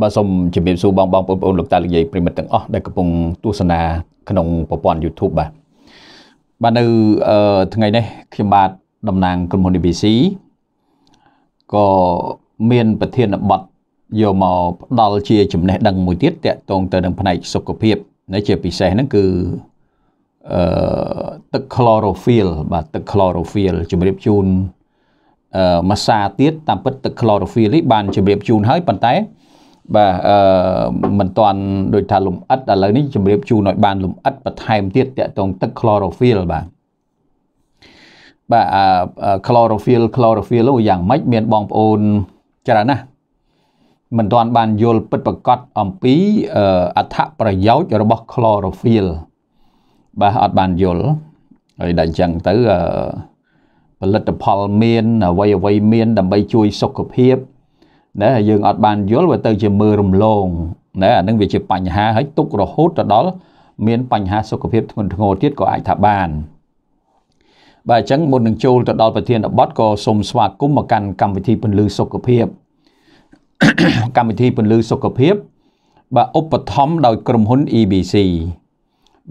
បាទសូមជម្រាបសួរបងបងបងប្អូនលោកតាលោកយាយប្រិមិត្តទាំងអស់ដែលកំពុងទស្សនា ក្នុងប្រព័ន្ធ YouTube បាទបាទនៅថ្ងៃនេះ ខ្ញុំបាទតំណាងក្រុមហ៊ុន ABC ក៏មានប្រធានបទយកមកផ្ដល់ជាចំណេះដឹងមួយទៀតតាក់ទងទៅនឹងផ្នែក សុខភាពនេះជាពិសេសហ្នឹងគឺអឺទឹក chlorophyll បាទទឹក chlorophyll ជំរាបជូនអឺមួយសាទៀតតាមពិតទឹក chlorophyll នេះបានជំរាបជូនហើយប៉ុន្តែបាទអឺមិនតាន់ដូចថាលំអិតឥឡូវនេះជម្រាបជូនឲ្យបាន លំអិតបន្ថែមទៀតតកតងទឹក chlorophyll បាទបាទអឺ chlorophyll chlorophyll នោះយ៉ាងម៉េចមានបងប្អូនច្រើនណាស់មិនទាន់បានយល់ពិតប្រាកដអំពីអត្ថប្រយោជន៍របស់ chlorophyll បាទអត់បានយល់ហើយដល់អញ្ចឹងទៅផលិតផលមានអ្វីអ្វីមានដើម្បីជួយសុខភាពណាហើយយើងអត់បានយល់វាទៅជាមើលរំលងណាអានឹងវាជាបញ្ហាហើយទុករហូតទៅដល់ មានបញ្ហាសុខភាពធ្ងន់ធ្ងរទៀតក៏អាចថាបានបាទអញ្ចឹងមុននឹងចូលទៅដល់ប្រធានបទក៏សូមស្វាគមន៍មកកាន់កម្មវិធីពន្លឺសុខភាពកម្មវិធីពន្លឺសុខភាព បាទឧបត្ថម្ភដោយក្រុមហ៊ុន EBC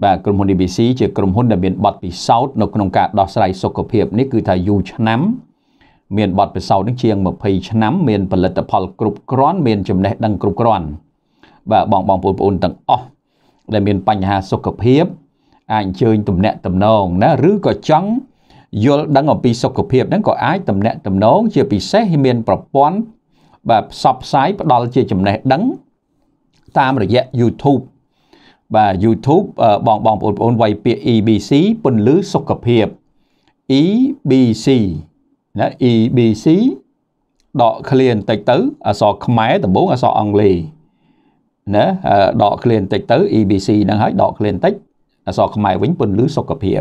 បាទក្រុមហ៊ុន EBC ជាក្រុមហ៊ុនដែលមានប័ណ្ណពិសោធន៍នៅក្នុងការដោះស្រាយសុខភាពនេះគឺថាយូរឆ្នាំមានបទពិសោធន៍នឹងជាង20ឆ្នាំមានផលិតផលគ្រប់គ្រាន់មានចំណេះដឹងគ្រប់គ្រាន់បាទបងបងប្អូនទាំងអស់ដែលមានបញ្ហាសុខភាព អាចអញ្ជើញទំនាក់ទំនងណាឬក៏ចង់យល់ដឹងអំពីសុខភាពហ្នឹងក៏អាចទំនាក់ទំនង ជាពិសេសមានប្រព័ន្ធបាទផ្សព្វផ្សាយផ្ដល់ជាចំណេះដឹងតាមរយៈ YouTube បាទ YouTube បងបងប្អូនបងប្អូនវាយពាក្យ EBC ពន្លឺសុខភាព EBC ណា EBC ដកឃ្លាបន្តិចទៅអក្សរខ្មែរដំបូងអក្សរអង់គ្លេសណាដកឃ្លាបន្តិចទៅ EBC ហ្នឹងហើយដកឃ្លាបន្តិចអក្សរខ្មែរវិញពន្លឺសុខភាព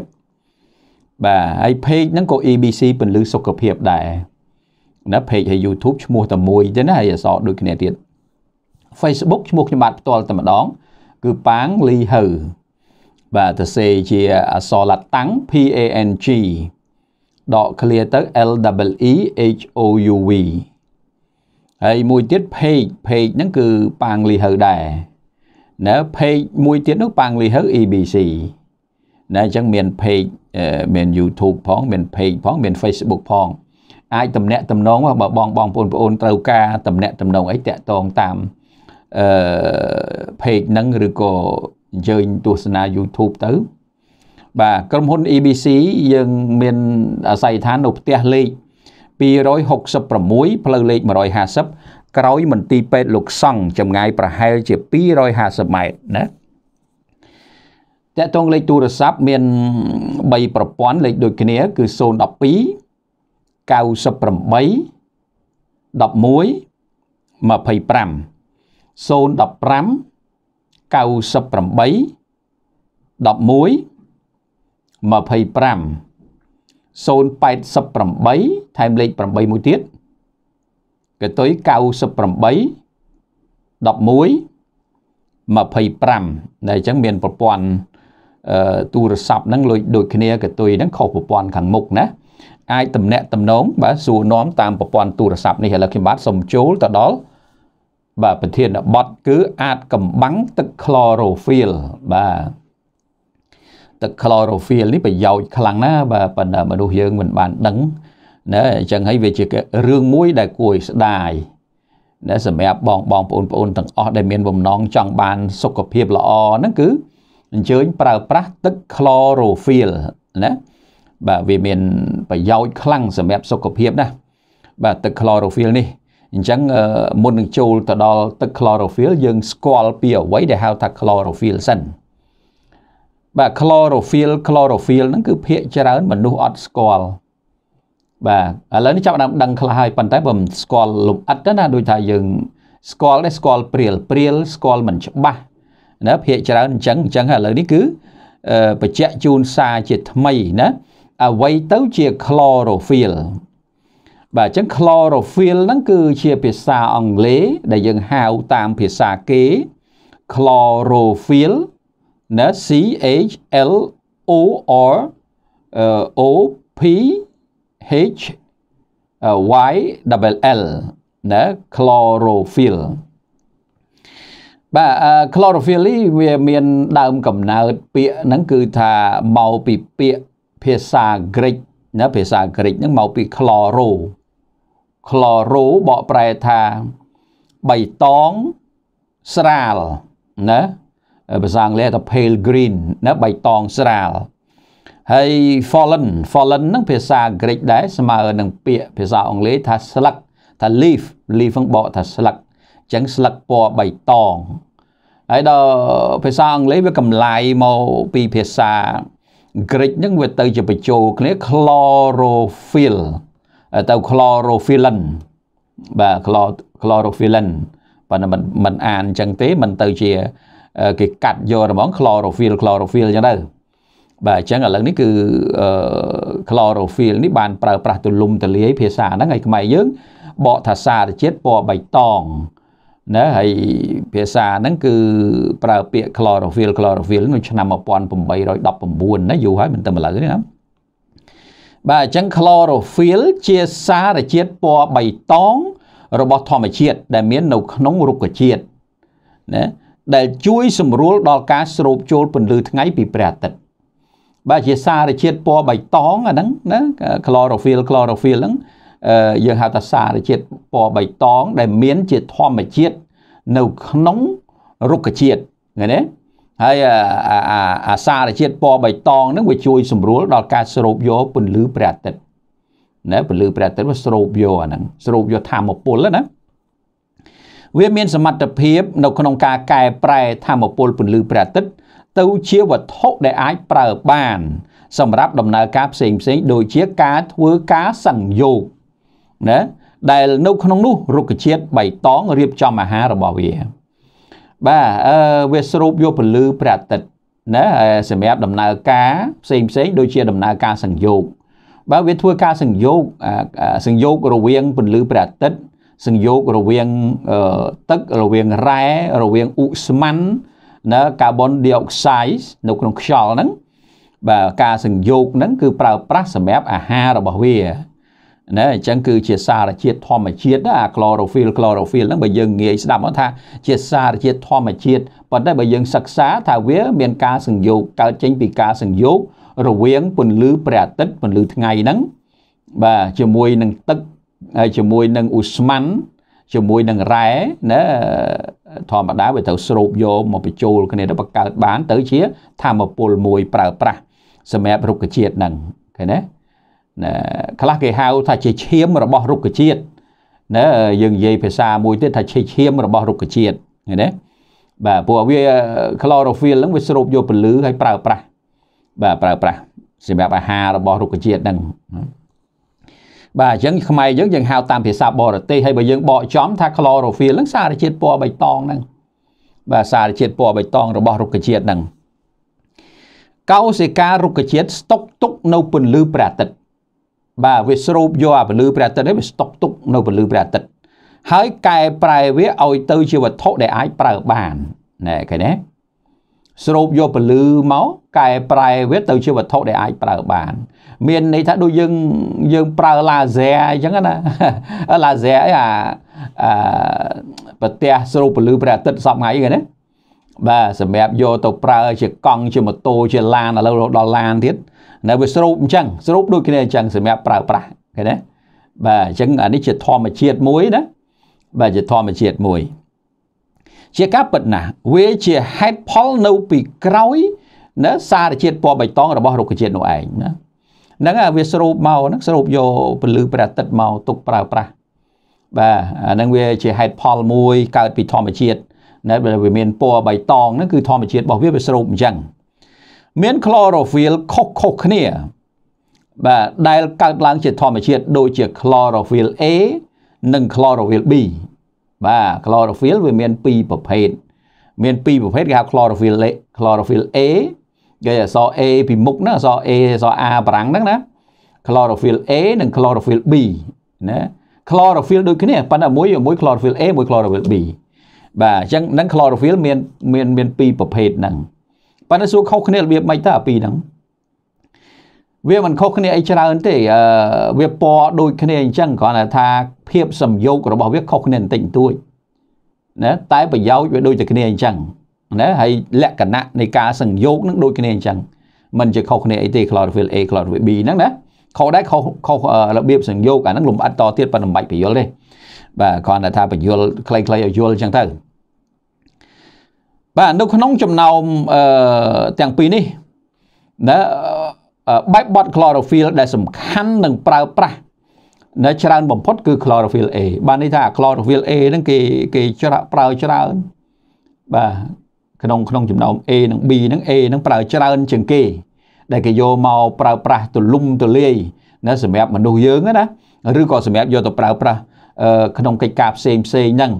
បាទហើយ page ហ្នឹងក៏ EBC ពន្លឺសុខភាពដែរណា page ហើយ YouTube ឈ្មោះតែមួយទេណាហើយអក្សរដូចគ្នាទៀត Facebook ឈ្មោះខ្ញុំបាទផ្ទាល់តែម្ដងគឺប៉ាងលីហៅបាទទៅសេជាអក្សរឡាតាំង P A N G ដក clear ទៅ L W E H O U V ហើយមួយទៀត page page ហ្នឹងគឺប៉ាងលីហៅដែរណា page មួយទៀតនោះប៉ាងលីហៅ EBC ណាអញ្ចឹងមាន page មាន YouTube ផងមាន page ផងមាន Facebook ផងអាចតំណាក់តំណងបើបងបងប្អូនប្អូនត្រូវការតំណាក់តំណងអីតាក់តងតាមអឺ page ហ្នឹងឬក៏អញ្ជើញទស្សនា YouTube ទៅបាទក្រុមហ៊ុន EBC យើងមានអាស័យដ្ឋាននៅផ្ទះលេខ266ផ្លូវលេខ150ក្រោយមន្ទីរពេទ្យលោកសង់ចម្ងាយប្រហែល ជា250ម៉ែត្រណាតកតងលេខទូរស័ព្ទមាន3ប្រព័ន្ធលេខដូចគ្នា គឺ012 98 11 25 015 98 11 25 088ថែមលេខ8មួយទៀតកតុយ98 11 25ដែលអញ្ចឹងមានប្រព័ន្ធទូរស័ព្ទហ្នឹងលុយដូចគ្នាកតុយហ្នឹង ខុសប្រព័ន្ធខាងមុខណា អាចតំណាក់តំណងបាទសួរនាំតាមប្រព័ន្ធទូរស័ព្ទនេះឥឡូវខ្ញុំបាទសូមចូលទៅដល់បាទប្រធានបទគឺអាចកំបាំងទឹក chlorophyll បាទទឹក chlorophyll នេះប្រយោជន៍ខ្លាំងណាស់បាទប៉ុន្តែមនុស្សយើងមិនបានដឹងណាអញ្ចឹងហើយវាជារឿងមួយដែលគួរឲ្យស្ដាយណាសម្រាប់បងបងប្អូនប្អូនទាំងអស់ដែលមានបំណងចង់បានសុខភាព ល្អហ្នឹងគឺអញ្ជើញប្រើប្រាស់ទឹក chlorophyll ណាបាទវាមានប្រយោជន៍ខ្លាំងសម្រាប់សុខភាពណាបាទទឹក chlorophyll នេះ អញ្ចឹងមុននឹងចូលទៅដល់ទឹក chlorophyll យើង ស្គាល់ពីអ្វីដែលហៅថា chlorophyll សិនបាទ chlorophyll chlorophyll ហ្នឹងគឺភាកច្រើន មនុស្សអត់ស្គាល់បាទឥឡូវនេះចាប់ដើមដឹងខ្លះហើយប៉ុន្តែបើមិនស្គាល់លំអិតទេណា ដូចថាយើងស្គាល់ទេស្គាល់ព្រាលព្រាលស្គាល់មិនច្បាស់ណាភាកច្រើនអញ្ចឹងអញ្ចឹងឥឡូវនេះគឺបញ្ជាក់ជូនសារជាថ្មីណាអ្វីទៅជា chlorophyll បាទអញ្ចឹង chlorophyll ហ្នឹងគឺជាភាសាអង់គ្លេសដែលយើងហៅតាមភាសាគេ chlorophyll ណា C H L O R O P H Y L ណា chlorophyll បាទ chlorophyll នេះវាមានដើមកំណើតពាក្យហ្នឹងគឺថាមកពីពាក្យភាសាក្រិកណាភាសាក្រិកហ្នឹងមកពី chloro chloro បកប្រែថាបៃតងស្រាលណាភាសាអង់គ្លេសថា pale green ណាបៃតងស្រាលហើយ fallen fallen ហ្នឹងភាសាអង់គ្លេសដែរស្មើនឹងពាក្យភាសាអង់គ្លេសថាស្លឹកថា leaf leaf ហ្នឹងបកថាស្លឹកអញ្ចឹងស្លឹកពណ៌បៃតងហើយដល់ភាសាអង់គ្លេសវាកំឡាយមកពីភាសាអង់គ្លេសហ្នឹងវាទៅជាបញ្ចូលគ្នា chlorophyll ទៅ chlorophyllin បាទ chlor chlorophyllin ប៉ុន្តែมันมันអានអញ្ចឹងទេมันទៅជាគេកាត់យកហ្មង chlorophyll chlorophyll អញ្ចឹងទៅបាទអញ្ចឹងឥឡូវនេះគឺ chlorophyll នេះបានប្រើប្រាស់ទូលំទូលាយភាសាហ្នឹងហើយខ្មែរយើងបកថាសារជាតិពណ៌បៃតងណាហើយភាសាហ្នឹងគឺ ប្រើពាក្យ chlorophyll chlorophyll ក្នុងឆ្នាំ1819ណាយូរហើយមិនតែឥឡូវនេះណាបាទអញ្ចឹង chlorophyll ជាសារជាតិពណ៌បៃតង របស់ធម្មជាតិដែលមាននៅ ក្នុងរុក្ខជាតិណាដែលជួយសម្រួលដល់ការស្រូបចូល ពន្លឺថ្ងៃ ពីព្រះអាទិត្យបាទជាសារជាតិពណ៌បៃតងអាហ្នឹងណា chlorophyll chlorophyll ហ្នឹងយើងហៅថាសារជាតិពណ៌បៃតងដែលមានជាធម្មជាតិនៅក្នុងរុក្ខជាតិឃើញទេហើយអាសារជាតិពណ៌បៃតងហ្នឹងវាជួយសម្រួល ដល់ការស្រូបយកពន្លឺព្រះអាទិត្យណាពន្លឺព្រះអាទិត្យវាស្រូបយកអាហ្នឹងស្រូបយកធម្មពលណាវាមានសមត្ថភាព នៅក្នុងការកែប្រែធម្មពលពន្លឺព្រះអាទិត្យទៅជាវត្ថុដែលអាចប្រើបាន សម្រាប់ដំណើរការផ្សេងផ្សេងដូចជាការធ្វើការសង្យោគណាដែលនៅក្នុងនោះរុក្ខជាតិបៃតងរៀបចំអាហាររបស់វាបាទអឺវាស្រូបយកពន្លឺព្រះអាទិត្យណាសម្រាប់ដំណើរការផ្សេងផ្សេងដូចជាដំណើរការសង្យោគបាទវាធ្វើការសង្យោគសង្យោគរវាងពន្លឺព្រះអាទិត្យសង្យោគរវាងទឹករវាងរ៉ែរវាងអ៊ុស្ម័នណាកាបូនឌីអុកសាយនៅក្នុងខ្យល់ហ្នឹងបាទការសង្យោគហ្នឹងគឺប្រើប្រាស់សម្រាប់អាហាររបស់វាណាអញ្ចឹងគឺជាសារជាតិធម្មជាតិអាក្លូរ៉ូហ្វីលក្លូរ៉ូហ្វីលហ្នឹងបើយើងងាយស្ដាប់មកថាជាសារជាតិធម្មជាតិប៉ុន្តែបើយើងសិក្សា ថាវា មានការសង្យោគកើតចេញពីការសង្យោគរវាងពន្លឺព្រះអាទិត្យពន្លឺថ្ងៃហ្នឹងបាទជាមួយនឹងទឹកហើយជាមួយនឹងអ៊ូស្មាន់ជាមួយនឹងរ៉ែណាធម្មតាវាត្រូវស្រូបយកមកបញ្ចូល គ្នាទៅបង្កើតបានទៅជាធម្មពលមួយប្រើប្រាស់សម្រាប់រុក្ខជាតិហ្នឹងឃើញទេណាខ្លះគេហៅថាជាឈាមរបស់រុក្ខជាតិណាយើងនិយាយភាសាមួយទៀតថាជាឈាមរបស់រុក្ខជាតិឃើញទេបាទព្រោះវា chlorophyll ហ្នឹងវាស្រូបយកពន្លឺហើយប្រើប្រាស់បាទប្រើប្រាស់សម្រាប់អាហាររបស់រុក្ខជាតិហ្នឹងបាទអញ្ចឹងខ្មែរយើងយើងហៅតាមភាសាបរទេសហើយបើយើងបកចំថា chlorophyll ហ្នឹងសារជាតិពណ៌បៃតងហ្នឹងបាទសារជាតិពណ៌បៃតងរបស់រុក្ខជាតិហ្នឹងកោសិការុក្ខជាតិស្តុកទុកនៅពន្លឺព្រះអាទិត្យបាទវាស្រូបយកអាពន្លឺព្រះអាទិត្យនេះវាស្តុកទុកនៅពន្លឺព្រះអាទិត្យហើយកែប្រែវាឲ្យទៅ ជាវត្ថុដែលអាចប្រើបានណែឃើញទេស្រូបយកពលឺមកកែប្រែវាទៅជាវត្ថុដែលអាចប្រើបាន មានន័យថាដូចយើងយើងប្រើ laser អញ្ចឹងណា laser អីអាប្រទេសស្រូបពលឺព្រះអាទិត្យសពថ្ងៃហ្នឹងណាបាទសម្រាប់យកទៅប្រើជាកង់ជាម៉ូតូជាឡានឥឡូវរហូតដល់ឡានទៀតនៅវាស្រូបអញ្ចឹងស្រូបដូចគ្នាអញ្ចឹងសម្រាប់ប្រើប្រាស់ឃើញទេបាទអញ្ចឹងអានេះជាធម្មជាតិមួយណាបាទជាធម្មជាតិមួយជាការពិតណាស់វាជាហេតុផលនៅពីក្រោយណាសារជាតិពណ៌បៃតងរបស់រុក្ខជាតិនោះឯងណាហ្នឹងវាស្រូបមកហ្នឹងស្រូបយកពលឺព្រះអាទិត្យមកទុកប្រើប្រាស់បាទអាហ្នឹងវាជាហេតុផលមួយកើតពីធម្មជាតិណាវាមានពណ៌បៃតងហ្នឹងគឺធម្មជាតិរបស់វាវាស្រូបអញ្ចឹងមាន chlorophyll ខុសខុសគ្នាបាទដែលកើតឡើងជាធម្មជាតិដូចជា chlorophyll A និង chlorophyll B បាទ chlorophyll វាមាន2ប្រភេទមាន2ប្រភេទគេហៅ chlorophyll A chlorophyll A គេអក្សរ A ពីមុខណាអក្សរ A អក្សរ A បារាំងហ្នឹងណា chlorophyll A និង chlorophyll B ណា chlorophyll ដូចគ្នាប៉ុន្តែមួយមួយ chlorophyll A មួយ chlorophyll B បាទអញ្ចឹងនឹង chlorophyll មានមានមាន2ប្រភេទហ្នឹងប៉ុន្តែសួរខុសគ្នារបៀបម៉េចតើពីរហ្នឹងវាមិនខុសគ្នាអីច្រើនទេវាពណ៌ដូចគ្នាអញ្ចឹងគ្រាន់តែថា ភាពសំយោគរបស់វាខុសគ្នាបន្តិចបន្តួចណាតែប្រយោជន៍វាដូចតែគ្នាអញ្ចឹងណាហើយលក្ខណៈនៃការសង្យោគនឹងដូចគ្នាអញ្ចឹងมันជាខុសគ្នាអីទេ chlorophyll A chlorophyll B ហ្នឹងណាខុសដែរខុសខុសរបៀបសង្យោគអាហ្នឹងលំអិតតទៀតប៉ុន្តែមិនបាច់ពយល់ទេបាទគ្រាន់តែថាពយល់ខ្លីៗឲ្យយល់អញ្ចឹងទៅបាទនៅក្នុងចំណោមអឺទាំងពីរនេះណាបែបបត់ chlorophyll ដែលសំខាន់នឹងប្រើប្រាស់នៅ ច្រើន បំផុត គឺ chlorophyll A បានន័យថា chlorophyll A ហ្នឹងគេគេច្រើនប្រើច្រើនបាទក្នុងក្នុងចំណោម A និង B ហ្នឹង A ហ្នឹងប្រើច្រើនជាងគេដែលគេយកមកប្រើប្រាស់ទលំទលាយណាសម្រាប់មនុស្សយើងណាឬក៏សម្រាប់យកទៅប្រើប្រាស់ក្នុងកិច្ចការផ្សេងផ្សេងហ្នឹង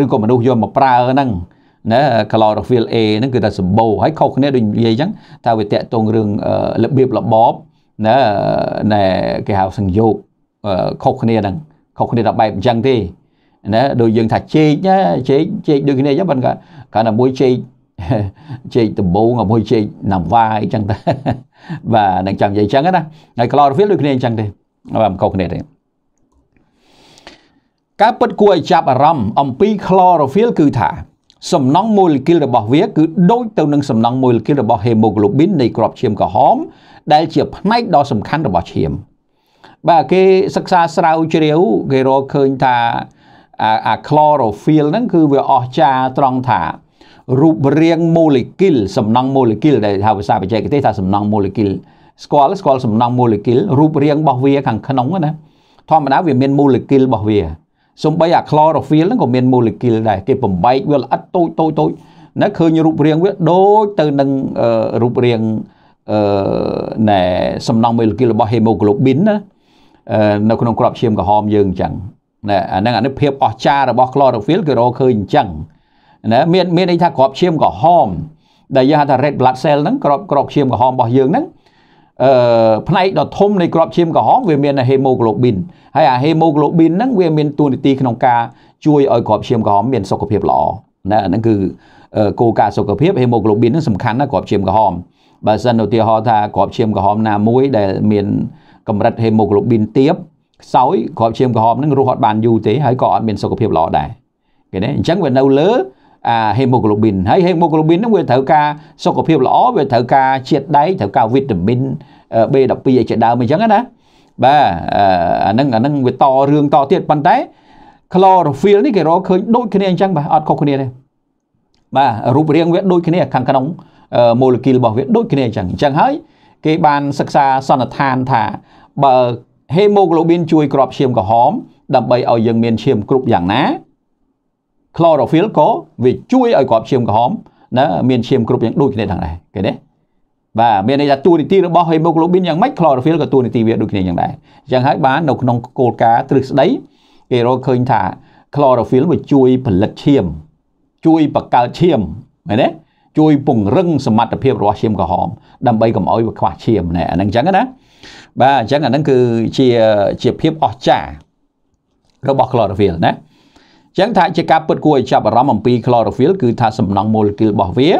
ឬក៏មនុស្សយកមកប្រើហ្នឹងណា chlorophyll A ហ្នឹងគឺថាសម្បូរហើយខុសគ្នាដូចនិយាយអញ្ចឹងតើវាតកតងរឿងរបៀបរបបណាណែគេហៅសង្យោគខុសគ្នាហ្នឹង ខុសគ្នាដល់បែបអញ្ចឹងទេណាដូចយើងថាជែកណាជែកជែកដូចគ្នាអញ្ចឹងបើកាលណាមួយជែកជែកដំបងមួយជែកណាំវ៉ាអញ្ចឹងទៅបាទនឹងចាំនិយាយអញ្ចឹងណាហើយ chlorophyll ដូចគ្នាអញ្ចឹងទេបាទមិនខុសគ្នាទេការពិតគួរឲ្យចាប់អារម្មណ៍អំពី chlorophyll គឺថាសំណង់ម៉ូលេគុលរបស់វាគឺដូចទៅនឹងសំណង់ម៉ូលេគុលរបស់ hemoglobin នៃក្របឈាមក្រហមដែល ជាផ្នែកដ៏សំខាន់របស់ឈាមបាទគេសិក្សាស្រាវជ្រាវគេរកឃើញថាអា chlorophyll ហ្នឹងគឺវាអស្ចារ្យត្រង់ថារូបរាងម៉ូលេគុលសំណង់ម៉ូលេគុលដែលហៅភាសាបច្ចេកទេសថាសំណង់ម៉ូលេគុលស្គាល់ស្គាល់សំណង់ម៉ូលេគុលរូបរាងរបស់វាខាងក្នុងណាធម្មតាវាមានម៉ូលេគុលរបស់វាសំបីអា chlorophyll ហ្នឹងក៏មាន molecule ដែរគេបំបែកវាល្អិតតូចតូចតូចណាឃើញរូបរាងវាដូចទៅនឹងរូបរាងអឺណែសំណង់ molecule របស់ hemoglobin ណានៅក្នុងក្របឈាមក្រហមយើងអញ្ចឹងណាអាហ្នឹងអានេះភាពអស្ចារ្យរបស់ chlorophyll គេរកឃើញអញ្ចឹងណាមានមានន័យថាក្របឈាមក្រហម ដែលយើងហៅថា red blood cell ហ្នឹងក្របក្របឈាមក្រហមរបស់យើងហ្នឹងអឺផ្នែកដ៏ធំនៃក្របឈាមក្រហមវាមាន hemoglobin ហើយអា hemoglobin ហ្នឹងវាមានតួនាទីក្នុងការជួយឲ្យក្របឈាមក្រហមមានសុខភាពល្អណាហ្នឹងគឺគោលការណ៍សុខភាព hemoglobin ហ្នឹងសំខាន់ណាស់ក្របឈាមក្រហមបើសិនឧទាហរណ៍ថាក្របឈាមក្រហមណាមួយដែលមានកម្រិត hemoglobin ទាបខ្សោយក្របឈាមក្រហមហ្នឹងរស់អត់បានយូរទេហើយក៏អត់មានសុខភាពល្អដែរគេណាអញ្ចឹងវានៅលើ hemoglobin ហើយ hemoglobin ហ្នឹងវាត្រូវការសុខភាពល្អវាត្រូវការជាតិដែកត្រូវការវីតាមីន B12 ឲ្យជាដើមអញ្ចឹងណាបាទអាហ្នឹងអាហ្នឹងវាតរឿងតទៀតប៉ុន្តែ chlorophyll នេះគេរកឃើញដូចគ្នាអញ្ចឹងបាទអត់ខុសគ្នាទេបាទរូបរាងវាដូចគ្នាខាងក្នុងម៉ូលេគុលរបស់វាដូចគ្នាអញ្ចឹងអញ្ចឹងហើយ គេបានសិក្សាសន្និដ្ឋានថាបើ hemoglobin ជួយក្របឈាមក្រហម ដើម្បីឲ្យយើងមានឈាមគ្រប់យ៉ាងណា chlorophyll ក៏វាជួយឲ្យគ្រាប់ឈាមក្រហមណាមានឈាមគ្រប់យ៉ាងដូចគ្នាទាំងដែរគេទេបាទមានន័យថាតួនាទីរបស់ hemoglobin យ៉ាងម៉េច chlorophyll ក៏តួនាទីវាដូចគ្នាយ៉ាងដែរអញ្ចឹងហើយបាននៅក្នុងគោលការណ៍ទ្រឹស្ដីគេរកឃើញថា chlorophyll វាជួយផលិតឈាមជួយបង្កើតឈាមឃើញទេជួយពង្រឹងសមត្ថភាពរបស់ឈាមក្រហម ដើម្បីកុំឲ្យវាខ្វះឈាមណែអាហ្នឹងអញ្ចឹងណា បាទអញ្ចឹងអាហ្នឹងគឺជាជាភាពអស្ចារ្យរបស់ chlorophyll ណាចឹងថាជាការពិតគួរឲ្យចាប់អារម្មណ៍អំពី chlorophyll គឺថាសំណង់ម៉ូលេគុលរបស់វា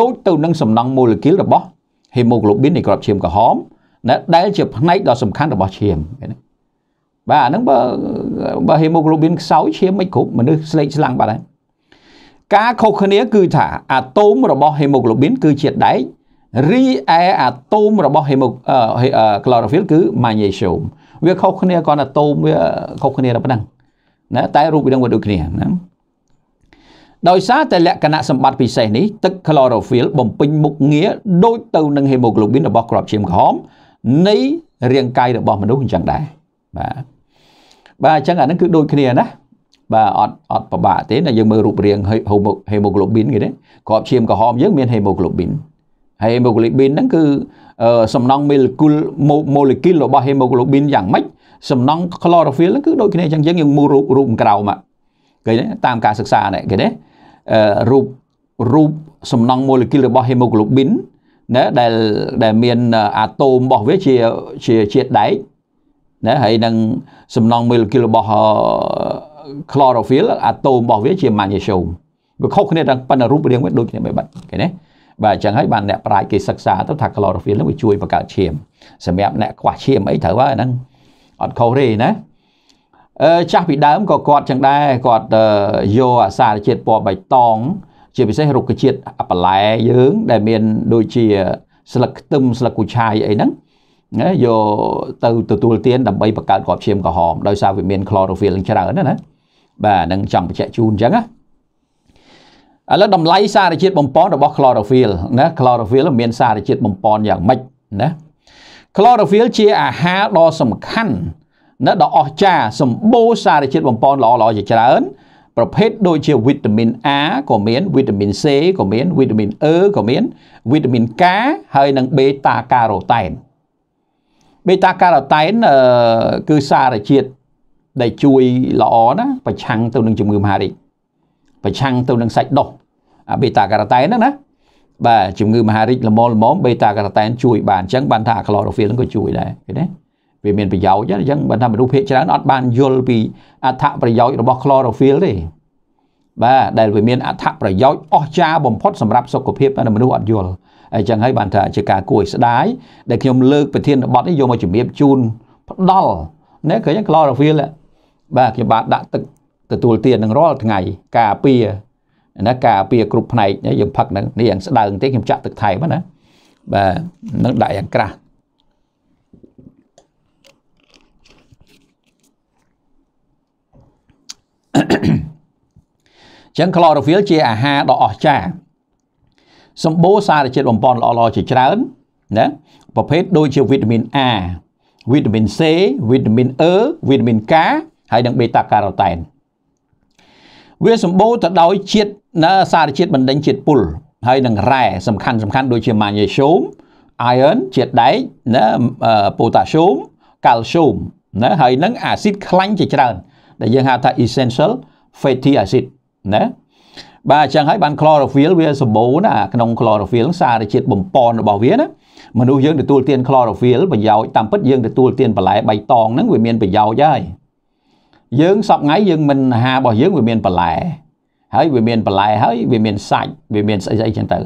ដូចទៅនឹងសំណង់ម៉ូលេគុលរបស់ hemoglobin នៃក្របឈាមក្រហមណាដែលជាផ្នែកដ៏សំខាន់របស់ឈាមបាទអាហ្នឹងបើបើ hemoglobin ខ្សោយឈាមមិនគ្រប់មនុស្សស្លេកស្លាំងបាត់ហើយការខុសគ្នា គឺថាអាតូមរបស់ hemoglobin គឺជាដែករីឯអាតូមរបស់ hemo chlorophyll គឺ magnesium វាខុសគ្នាគាត់អាតូមវាខុសគ្នាតែប៉ុណ្ណឹងណាតែរូបរាងវាដូចគ្នាណាដោយសារតែលក្ខណៈសម្បត្តិពិសេសនេះទឹក chlorophyll បំពេញមុខងារដូចទៅនឹង hemoglobin របស់ក្របឈាមក្រហមនៃរាងកាយរបស់មនុស្សអញ្ចឹងដែរបាទបាទអញ្ចឹងអានឹងគឺដូចគ្នាណាបាទអត់អត់ពិបាកទេណាយើងមើលរូបរាង hemoglobin គេណាក្របឈាមក្រហមយើងមាន hemoglobin ហើយ hemoglobin ហ្នឹងគឺសំណង់ molecule molecule របស់ hemoglobin យ៉ាងម៉េចសំណង់ chlorophyll ហ្នឹងគឺដូចគ្នាអញ្ចឹងយើងមើលរូបរូបក្រោមគេតាមការសិក្សានេះគេណារូបរូបសំណង់ម៉ូលេគុលរបស់ hemoglobin ណាដែលដែលមានអាតូមរបស់វាជាជាជាតិដែកណាហើយនឹងសំណង់ម៉ូលេគុលរបស់ chlorophyll អាតូមរបស់វាជា magnesium វាខុសគ្នាទាំងប៉ុន្តែរូបរាងវាដូចគ្នាបែបគេណាបាទអញ្ចឹងហើយបានអ្នកប្រាជ្ញគេសិក្សាទៅថា chlorophyll នឹងវាជួយបង្កើតឈាមសម្រាប់អ្នកខ្វះឈាមអីត្រូវហើយហ្នឹងអត់ខុសទេណាចាស់ពីដើមក៏គាត់ចឹងដែរគាត់យកអាសារជាតិពណ៌បៃតងជាពិសេសរុក្ខជាតិអបន្លែយើង ដែលមាន ដូចជាស្លឹកខ្ទឹមស្លឹកគូឆាយអីហ្នឹងណាយកទៅទទួលទានដើម្បីបង្កើតគ្រាប់ឈាមក្រហមដោយសារវាមាន chlorophyll ច្រើនណាណាបាទនឹងចង់បញ្ជាក់ជូនអញ្ចឹងណាឥឡូវតម្លៃសារជាតិបំប៉នរបស់ chlorophyll ណា chlorophyll មាន សារជាតិបំប៉នយ៉ាងម៉េចណា Chlorophyll ជាអាហារដ៏សំខាន់ណាដ៏អស្ចារ្យសម្បូរសារជាតិបំប៉នល្អៗជាច្រើន ប្រភេទដូចជាវីតាមីន A ក៏មានវីតាមីន C ក៏មានវីតាមីន E ក៏មានវីតាមីន K ហើយនិង beta carotene beta carotene គឺសារជាតិដែលជួយល្អណាប្រឆាំងទៅនឹងជំងឺមហារីកប្រឆាំងទៅនឹងសាច់ដុះអា beta carotene ហ្នឹងណាបាទជំងឺមហារីកល្មមល្មមបេតាការ៉ាតែនជួយបានអញ្ចឹងបានថាអាក្លរ៉ូហ្វីលហ្នឹងក៏ជួយដែរឃើញទេវាមានប្រយោជន៍អញ្ចឹងបើថាមនុស្សភាគច្រើនអត់បានយល់ពីអត្ថប្រយោជន៍របស់ chlorophyll ទេបាទដែលវាមានអត្ថប្រយោជន៍អស្ចារ្យបំផុតសម្រាប់សុខភាពមនុស្សអត់យល់អញ្ចឹងហើយបានថាជាការគួរឲ្យស្ដាយដែលខ្ញុំលើកប្រធានបទនេះយកមកជំរាបជូនផ្ដាល់ណាឃើញ chlorophyll បាទខ្ញុំបាទដាក់ទឹកទទួលទាននឹងរាល់ថ្ងៃការពារណាការពារគ្រប់ផ្នែកយើងផឹកហ្នឹងនេះយ៉ាងស្ដើងទេខ្ញុំចាក់ទឹកថែមណាបាទនឹងដាក់យ៉ាងក្រាស់ចឹង chlorophyll ជាអាហារដ៏អស្ចារ្យសម្បូរសារជាតិបំប៉នល្អល្អជាច្រើនណាប្រភេទដូចជាវីតាមីន A វីតាមីន C វីតាមីន E វីតាមីន K ហើយនិង beta carotene វាសម្បូរទៅដោយជាតិណាសារជាតិបណ្ដេញជាតិពុលហើយនឹងរ៉ែសំខាន់សំខាន់ដូចជាម៉ាញ៉េស្យូម iron ជាតិដែកណាប៉ូតាស្យូមកាល់ស្យូមណាហើយនឹងអាស៊ីតខ្លាញ់ជាច្រើនដែលយើងហៅថា essential fatty acid ណាបាទអញ្ចឹងហើយបាន chlorophyll វាសម្បូរណាក្នុង chlorophyll សារជាតិបំពន់របស់វាណាមនុស្សយើងទទួលទាន chlorophyll ប្រយោជន៍តាមពិតយើងទទួលទានបន្លែបៃតងហ្នឹងវាមានប្រយោជន៍ហើយយើងសពថ្ងៃយើងមិនអាហាររបស់យើងវាមានបន្លែហើយវាមានបន្លែហើយវាមានសាច់វាមានស្អីស្អីចឹងទៅ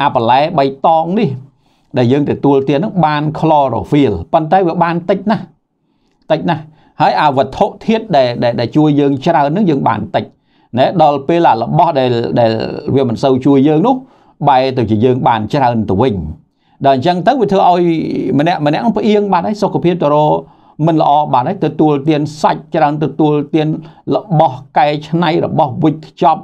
អាបន្លែបៃតងនេះដែលយើងទទួលទានហ្នឹងបាន chlorophyll ប៉ុន្តែវាបានតិចណាស់តិចណាស់ហើយអាវត្ថុធាតុដែលដែលជួយយើងច្រើនហ្នឹងយើងបានតិចណែដល់ពេលអារបស់ដែលដែលវាមិនសូវជួយយើងនោះបែរទៅជាយើងបានច្រើនទៅវិញដល់អញ្ចឹងទៅវាធ្វើឲ្យម្នាក់ម្នាក់ផ្អៀងបាត់ហើយសុខភាពទៅរកមិនល្អបានហើយទទួលទានសាច់ច្រើនទទួលទានរបស់កែឆ្នៃរបស់វិចខ្ចប់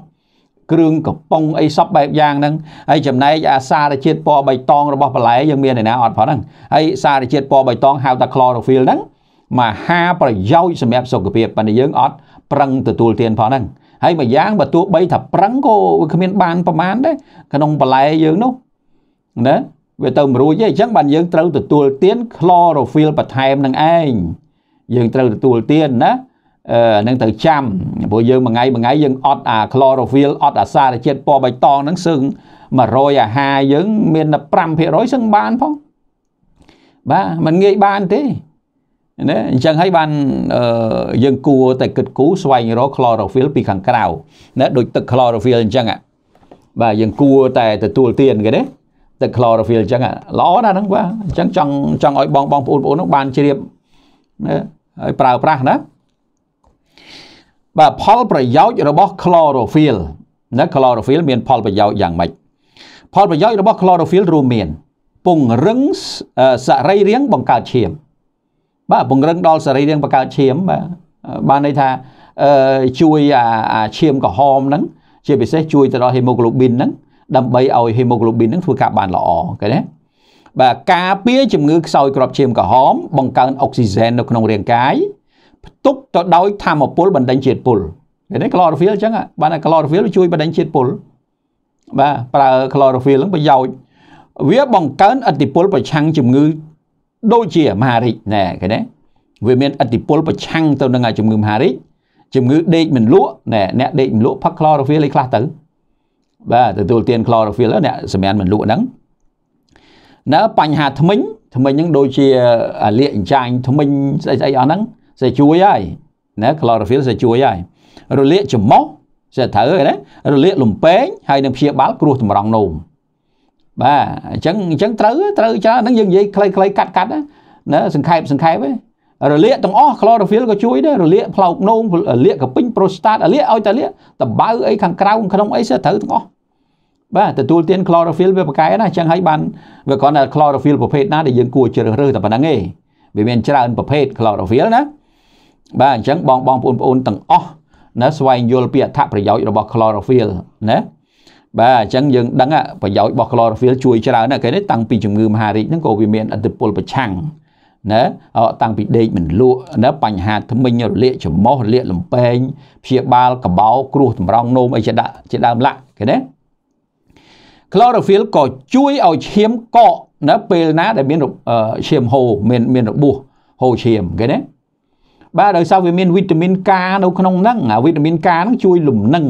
គ្រឿងកំប៉ុងអីសពបែបយ៉ាងហ្នឹងហើយចំណែកអាសារជាតិពណ៌បៃតងរបស់បន្លែយើងមានឯណាអត់ផងហ្នឹងហើយសារជាតិពណ៌បៃតងហៅថា chlorophyll ហ្នឹងមហាប្រយោជន៍សម្រាប់សុខភាពប៉ុន្តែយើងអត់ប្រឹងទទួលទានផងហ្នឹងហើយមួយយ៉ាងបើទោះបីថាប្រឹងក៏វាគ្មានបានប្រមាណដែរក្នុងបន្លែយើងនោះណាវាទៅមិនរួចទេអញ្ចឹងបានយើងត្រូវទទួលទាន chlorophyll បន្ថែមនឹងឯងយើងត្រូវទទួលទានណាអឺនឹងត្រូវចាំព្រោះយើងមួយថ្ងៃមួយថ្ងៃយើងអត់អា chlorophyll អត់អាសារជាតិពណ៌បៃតងហ្នឹងសឹង100អាហារយើងមាន5%សឹងបានផងបាទมันងាយបានទេណាអញ្ចឹងហើយបានយើងគួរតែគិតគូរស្វែងរក chlorophyll ពីខាងក្រៅណាដូចទឹក chlorophyll អញ្ចឹងបាទយើងគួរតែទទួលទានគេណាទឹក chlorophyll អញ្ចឹងល្អណាស់ហ្នឹងបាទអញ្ចឹងចង់ចង់ឲ្យបងបងប្អូនបងប្អូនហ្នឹងបានជ្រាបណាឲ្យប្រើប្រាស់ណាបាទផលប្រយោជន៍របស់ chlorophyll ណា chlorophyll មានផលប្រយោជន៍យ៉ាងម៉េចផលប្រយោជន៍របស់ chlorophyll រួមមានពង្រឹងសរីរាង្គបង្កើតឈាម បាទពង្រឹង ដល់សរីរាង្គបង្កើតឈាមបាទបានន័យថាជួយអាឈាមក្រហមហ្នឹងជាពិសេសជួយទៅដល់ hemoglobin ហ្នឹងដើម្បីឲ្យ hemoglobin នឹងធ្វើការបានល្អឃើញទេបាទការពារជំងឺខ្សោយគ្រាប់ឈាមក្រហមបង្កើនអុកស៊ីហ្សែននៅក្នុងរាងកាយផ្ទុកទៅដោយធម្មពលបណ្ដេញជាតិពុលឃើញទេ chlorophyll អញ្ចឹងបានតែ chlorophyll វាជួយបណ្ដេញជាតិពុលបាទប្រើ chlorophyll ហ្នឹងប្រយោជន៍វាបង្កើនអតិពលប្រឆាំងជំងឺដូចជាមហារីកណែឃើញទេវាមានអតិពលប្រឆាំងទៅនឹងជំងឺមហារីកជំងឺដេកមិនលក់ណែអ្នកដេកមិនលក់ផឹក chlorophyll ឯខ្លះទៅបាទទទួលទាន chlorophyll អ្នកសម្រាប់មិនលក់ហ្នឹងនៅបញ្ហាថ្មិញថ្មិញហ្នឹងដូចជាអាលៀកអញ្ចាញថ្មិញស្អីស្អីអស់ហ្នឹងសេជួយហើយណា chlorophyll សេជួយហើយរលាកច្រមុះសេត្រូវហើយណារលាកលំពេងហើយនឹងព្យាបាលគ្រោះតម្រង់នោមបាទអញ្ចឹងអញ្ចឹងត្រូវត្រូវច្រើនហ្នឹងយើងនិយាយខ្លីៗកាត់កាត់ណាសង្ខេបសង្ខេបហ្នឹងរលាកទាំងអស់ chlorophyll ក៏ជួយដែររលាកផ្លោកនោមរលាកកពេញ prostate រលាកឲ្យតែលាកតបៅអីខាងក្រៅក្នុងអីសេះត្រូវទាំងអស់បាទទទួលទាន chlorophyll វាប្រកែណាអញ្ចឹងហើយបានវាគ្រាន់តែ chlorophyll ប្រភេទណាដែលយើងគួរជ្រើសរើសតែប៉ុណ្្នឹងឯងវាមានច្រើនប្រភេទ chlorophyll ណាបាទអញ្ចឹងបងបងបងប្អូនទាំងអស់ណាស្វែងយល់ពីអត្ថប្រយោជន៍របស់ chlorophyll ណាបាទអញ្ចឹងយើងដឹងប្រយោជន៍របស់ chlorophyll ជួយច្រើនណាស់គេនេះតាំងពីជំងឺមហារីកហ្នឹងក៏វាមានអតិពលប្រឆាំងណាតាំងពីដេកមិនលក់ណាបញ្ហាថ្មិញរលាកច្រមុះរលាកលំពេងព្យាបាលកបោគ្រោះតម្រង់នោមអីជាដាក់ជាដើមឡាក់គេណា chlorophyll ក៏ជួយឲ្យឈាមកកនៅពេលណាដែលមានឈាមហូរមានមានរបួសហូរឈាមគេណាបាទដោយសារវាមានវីតាមីន K នៅក្នុងហ្នឹងអាវីតាមីន K ហ្នឹងជួយលំនឹង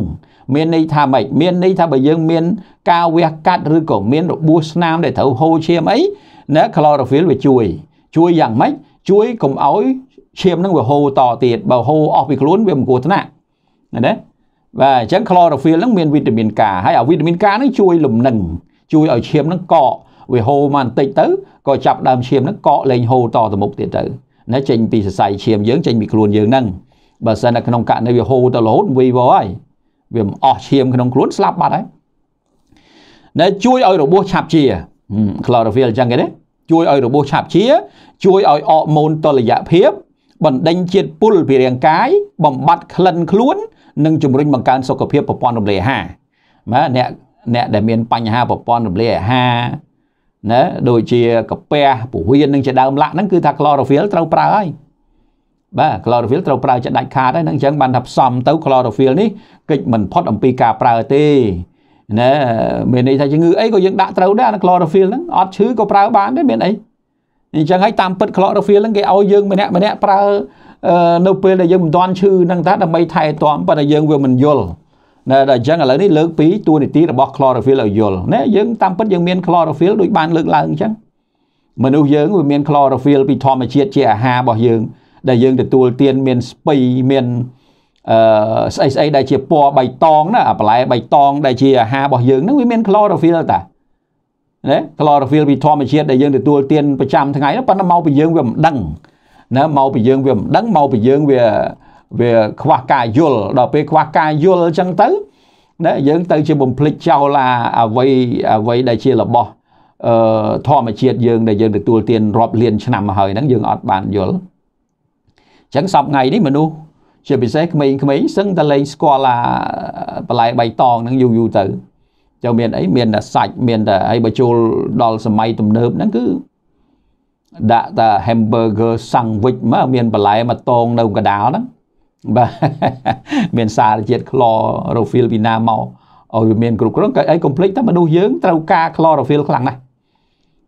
មានន័យថាម៉េចមានន័យថាបើយើងមានការវះកាត់ឬក៏មានរបួសស្នាមដែលត្រូវហូរឈាមអីណា chlorophyll វាជួយជួយយ៉ាងម៉េចជួយកុំឲ្យឈាមហ្នឹងវាហូរតទៀតបើហូរអស់ពីខ្លួនវាមិនគួរថ្នាក់ណាបាទអញ្ចឹង chlorophyll ហ្នឹងមានវីតាមីន K ហើយអាវីតាមីន K ហ្នឹងជួយលំនឹងជួយឲ្យឈាមហ្នឹងកកវាហូរមកបន្តិចទៅក៏ចាប់ដើមឈាមហ្នឹងកកលែងហូរតទៅមុខទៀតទៅណាចេញពីសរសៃឈាមយើងចេញពីខ្លួនយើងហ្នឹងបើសិននៅក្នុងករណីវាហូរទៅរហូតវីវហើយវាមិនអស់ឈាម ក្នុងខ្លួនស្លាប់បាត់ហើយដែលជួយឲ្យរបួសឆាប់ជា chlorophyll អញ្ចឹងគេណាជួយឲ្យរបួសឆាប់ជា ជួយឲ្យអរម៉ូនតុល្យភាពបណ្ដេញជាតិពុលពីរាងកាយបំបត្តិក្លិនខ្លួននិងជំរុញបង្កើនសុខភាពប្រព័ន្ធរំលាយអាហារមើលអ្នកអ្នកដែលមានបញ្ហាប្រព័ន្ធរំលាយអាហារណាដូចជាកាពះពោះវៀននិងជាដើមឡាក់ហ្នឹងគឺថា chlorophyll ត្រូវប្រើហើយបាទ chlorophyll ត្រូវប្រើជាដាច់ខាតហើយហ្នឹងអញ្ចឹងបានថាផ្សំទៅ chlorophyll នេះគេចមិនផុតអំពីការប្រើទេណាមានន័យថាជំងឺអីក៏យើងដាក់ត្រូវដែរអា chlorophyll ហ្នឹងអត់ឈឺក៏ប្រើបានដែរមានអីអញ្ចឹងហើយតាមពិត clock refill ហ្នឹងគេឲ្យយើងម្នាក់ម្នាក់ប្រើនៅពេលដែលយើងមិនទាន់ឈឺហ្នឹងតាដើម្បី ថែទាំប៉ុន្តែយើងវាមិនយល់ណែដល់អញ្ចឹងឥឡូវនេះលើកពីតួនាទីរបស់ chlorophyll ឲ្យយល់ណែយើងតាមពិតយើងមាន chlorophyll ដូចបានលើកឡើងអញ្ចឹងមនុស្សយើងវាមាន chlorophyll ពីធម្មជាតិជាអាហាររបស់យើង ដែលយើងទទួលទានមានស្ពៃមានអឺស្អីស្អីដែលជាពណ៌បៃតងណាអាបន្លែបៃតងដែលជាអាហាររបស់យើងហ្នឹងវាមាន chlorophyll តាណាក្លរ៉ូហ្វីលពីធម្មជាតិដែលយើងទទួលទានប្រចាំថ្ងៃប៉ុន្តែមកពីយើងវាមិនដឹងណាមកពីយើងវាមិនដឹងមកពីយើងវាវាខ្វះការយល់ដល់ពេលខ្វះការយល់អញ្ចឹងទៅណាយើងទៅជាបំភ្លេចចោលអាអ្វីអ្វីដែលជារបស់អឺធម្មជាតិយើងដែលយើងទទួលទានរាប់លានឆ្នាំមកហើយហ្នឹងយើងអត់បានយល់អញ្ចឹងសពថ្ងៃនេះមនុស្សជាពិសេសក្មេងៗសឹងតែលែងស្គាល់អាបន្លែបៃតងហ្នឹងយូរយូរទៅចឹងមានអីមានតែសាច់មានតែអីបើចូលដល់សម័យទំនើបហ្នឹងគឺដាក់តែ hamburger sandwich មកមានបន្លែមកតងនៅកដាលហ្នឹងបាទមានសារជាតិក្លរ៉ូហ្វីលពីណាមកឲ្យវាមានគ្រប់គ្រាន់អីកុំភ្លេចតែមនុស្សយើងត្រូវការក្លរ៉ូហ្វីលខ្លាំងណាស់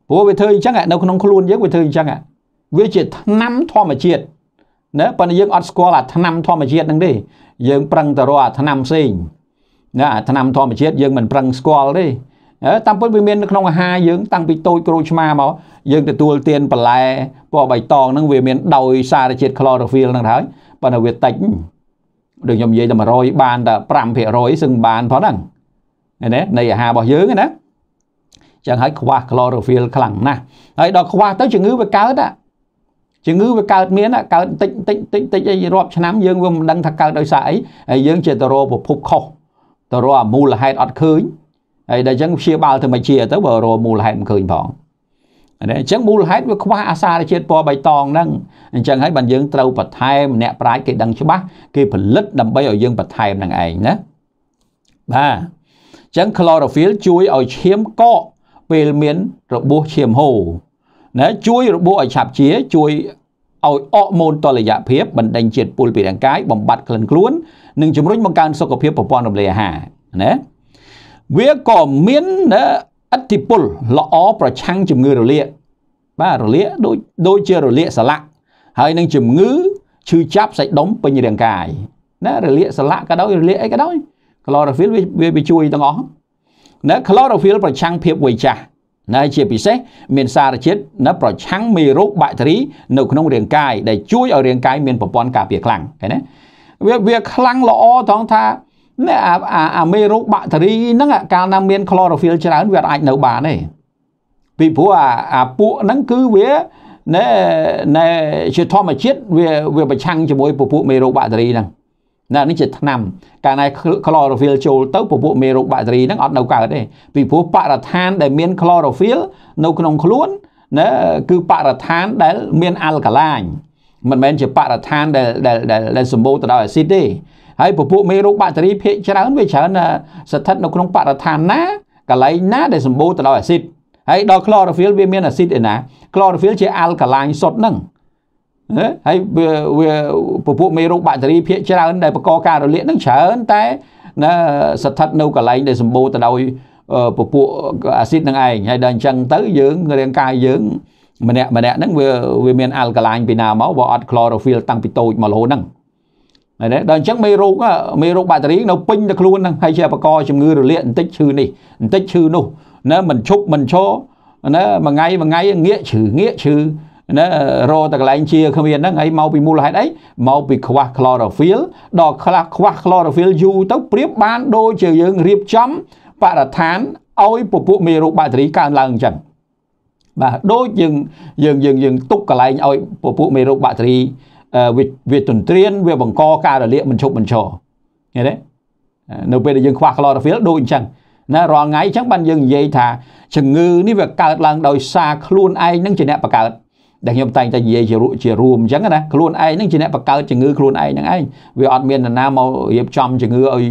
ព្រោះវាធ្វើអញ្ចឹងនៅក្នុងខ្លួនយើងវាធ្វើអញ្ចឹងវាជាថ្នាំធម្មជាតិណាប៉ុន្តែយើងអត់ស្គាល់អាថ្នាំធម្មជាតិហ្នឹងទេ យើងប្រឹងទៅរកអាថ្នាំផ្សេងណាអាថ្នាំធម្មជាតិយើងមិនប្រឹងស្គាល់ទេតាមពិតវាមាននៅក្នុងអាហារយើង តាំងពីតូចក្រូចឆ្មាមកយើងទទួលទានបន្លែពណ៌បៃតងហ្នឹងវាមានដោយសារជាតិ chlorophyll ហ្នឹងហើយប៉ុន្តែវាតិចដូចខ្ញុំនិយាយតែ100បានតែ5%សឹងបានផងហ្នឹងណានៃអាហាររបស់យើងណាចឹងហើយខ្វះ chlorophyll ខ្លាំងណាស់ហើយដល់ខ្វះទៅជំងឺវាកើតជំងឺវាកើតមានកើតតិចតិចតិចតិចអីរាប់ឆ្នាំយើងវាមិនដឹងថាកើតដោយសារអីហើយយើងជាតរោប្រភពខុសទៅរកមូលហេតុអត់ឃើញហើយដល់អញ្ចឹងព្យាបាលទៅមកជា ទៅបើរកមូលហេតុមិនឃើញផងអញ្ចឹងមូលហេតុវាខ្វះអាសារជាតិពណ៌បៃតងហ្នឹងអញ្ចឹងហើយបានយើងត្រូវបន្ថែមអ្នកប្រាជ្ញគេដឹងច្បាស់គេផលិតដើម្បីឲ្យយើងបន្ថែមនឹងឯងណាបាទអញ្ចឹង chlorophyll ជួយឲ្យឈាមកកពេលមានរបួសឈាមហូរណាជួយរបួសឲ្យឆាប់ជាជួយឲ្យអរម៉ូនតលយៈភាពបណ្ដេញជាតិពុលពីរាងកាយបំបត្តិក្លិនខ្លួននិងជំរុញបង្កើនសុខភាពប្រព័ន្ធរំលាយអាហារណាវាក៏មានណាអធិពលល្អប្រឆាំងជំងឺរលាកបាទរលាកដូចដូចជារលាកសន្លាក់ហើយនឹងជំងឺឈឺចាប់សាច់ដុំពេញរាងកាយណារលាកសន្លាក់ក៏ដោយរលាកអីក៏ដោយ chlorophyll វាវាជួយទាំងអស់ណា chlorophyll ប្រឆាំងភាពវ័យចាស់ណាជាពិសេស មានសារជាតិណាប្រឆាំងមេរោគបាក់តេរី នៅ ក្នុងរាងកាយដែលជួយឲ្យរាងកាយមានប្រព័ន្ធការពារខ្លាំងឃើញទេវាវាខ្លាំងល្អត្រង់ថាអ្នកអាអាមេរោគបាក់តេរីហ្នឹងកាលណាមាន chlorophyll ច្រើនវាអាចនៅបានទេពីព្រោះអាអាពួកហ្នឹងគឺវាណែណែជាធម្មជាតិវាវា ប្រឆាំងជាមួយពពួកមេរោគបាក់តេរីហ្នឹងណានេះជាថ្នាំកាលណា chlorophyll ចូលទៅពពួកមេរោគបាក់តេរីហ្នឹងអត់នៅកើតទេពីព្រោះបរិស្ថាន ដែលមាន chlorophyll នៅ ក្នុងខ្លួនណាគឺបរិស្ថានដែលមានអាល់កាឡាញមិនមែនជាបរិស្ថានដែលដែលដែលសម្បូរទៅដោយអាស៊ីតទេហើយពពួកមេរោគបាក់តេរីភាគច្រើនវាច្រើនស្ថិតនៅក្នុងបរិស្ថានណាកន្លែងណាដែលសម្បូរទៅដោយអាស៊ីតហើយដល់ chlorophyll វាមានអាស៊ីតឯណា chlorophyll ជា alkaline សុទ្ធហ្នឹងហើយវាពពួកមេរោគបាក់តេរីភាគច្រើនដែលបង្កការរលាកហ្នឹងច្រើនតែណាស្ថិតនៅកន្លែងដែលសម្បូរទៅដោយពពួកអាស៊ីតនឹងឯងហើយដល់អញ្ចឹងទៅយើងរាងកាយយើងម្នាក់ម្នាក់ហ្នឹងវាវាមានអាល់កាឡាញពីណាមកបើអត់ chlorophyll តាំងពីតូចមករហូតហ្នឹងហើយដល់អញ្ចឹងមេរោគមេរោគបាក់តេរីនៅពេញទៅខ្លួនហ្នឹងហើយជាបកជំងឺរលាកបន្តិចឈឺនេះបន្តិចឈឺនោះណាមិនឈប់មិនឈរណាមួយថ្ងៃមួយថ្ងៃងាកឈឺងាកឈឺណារកតែកន្លែងជាគ្មានហ្នឹងហើយមកពីមូលហេតុអីមកពីខ្វះ chlorophyll ដល់ខ្វះខ្វះ chlorophyll យូរទៅព្រៀបបានដូចជាយើងរៀបចំបរិស្ថានឲ្យពពួកមេរោគបាក់តេរីកើនឡើងអញ្ចឹងបាទដូចយើងយើងយើងយើងទុកកន្លែងឲ្យពពួកមេរោគបាក់តេរីវាទន្ទ្រានវាបង្កការរលាកមិនឈប់មិនឈរឃើញទេនៅពេលដែលយើងខ្វះ chlorophyll ដូចអញ្ចឹងណារាល់ថ្ងៃអញ្ចឹងបានយើងនិយាយថាជំងឺនេះវាកើតឡើងដោយសារខ្លួនឯងនឹងជាអ្នកបង្កើតដែលខ្ញុំតែងតែនិយាយជាជារួមអញ្ចឹងណាខ្លួនឯងនឹងជាអ្នកបង្កើតជំងឺខ្លួនឯងហ្នឹងឯងវាអត់មាននរណាមករៀបចំជំងឺឲ្យឲ្យ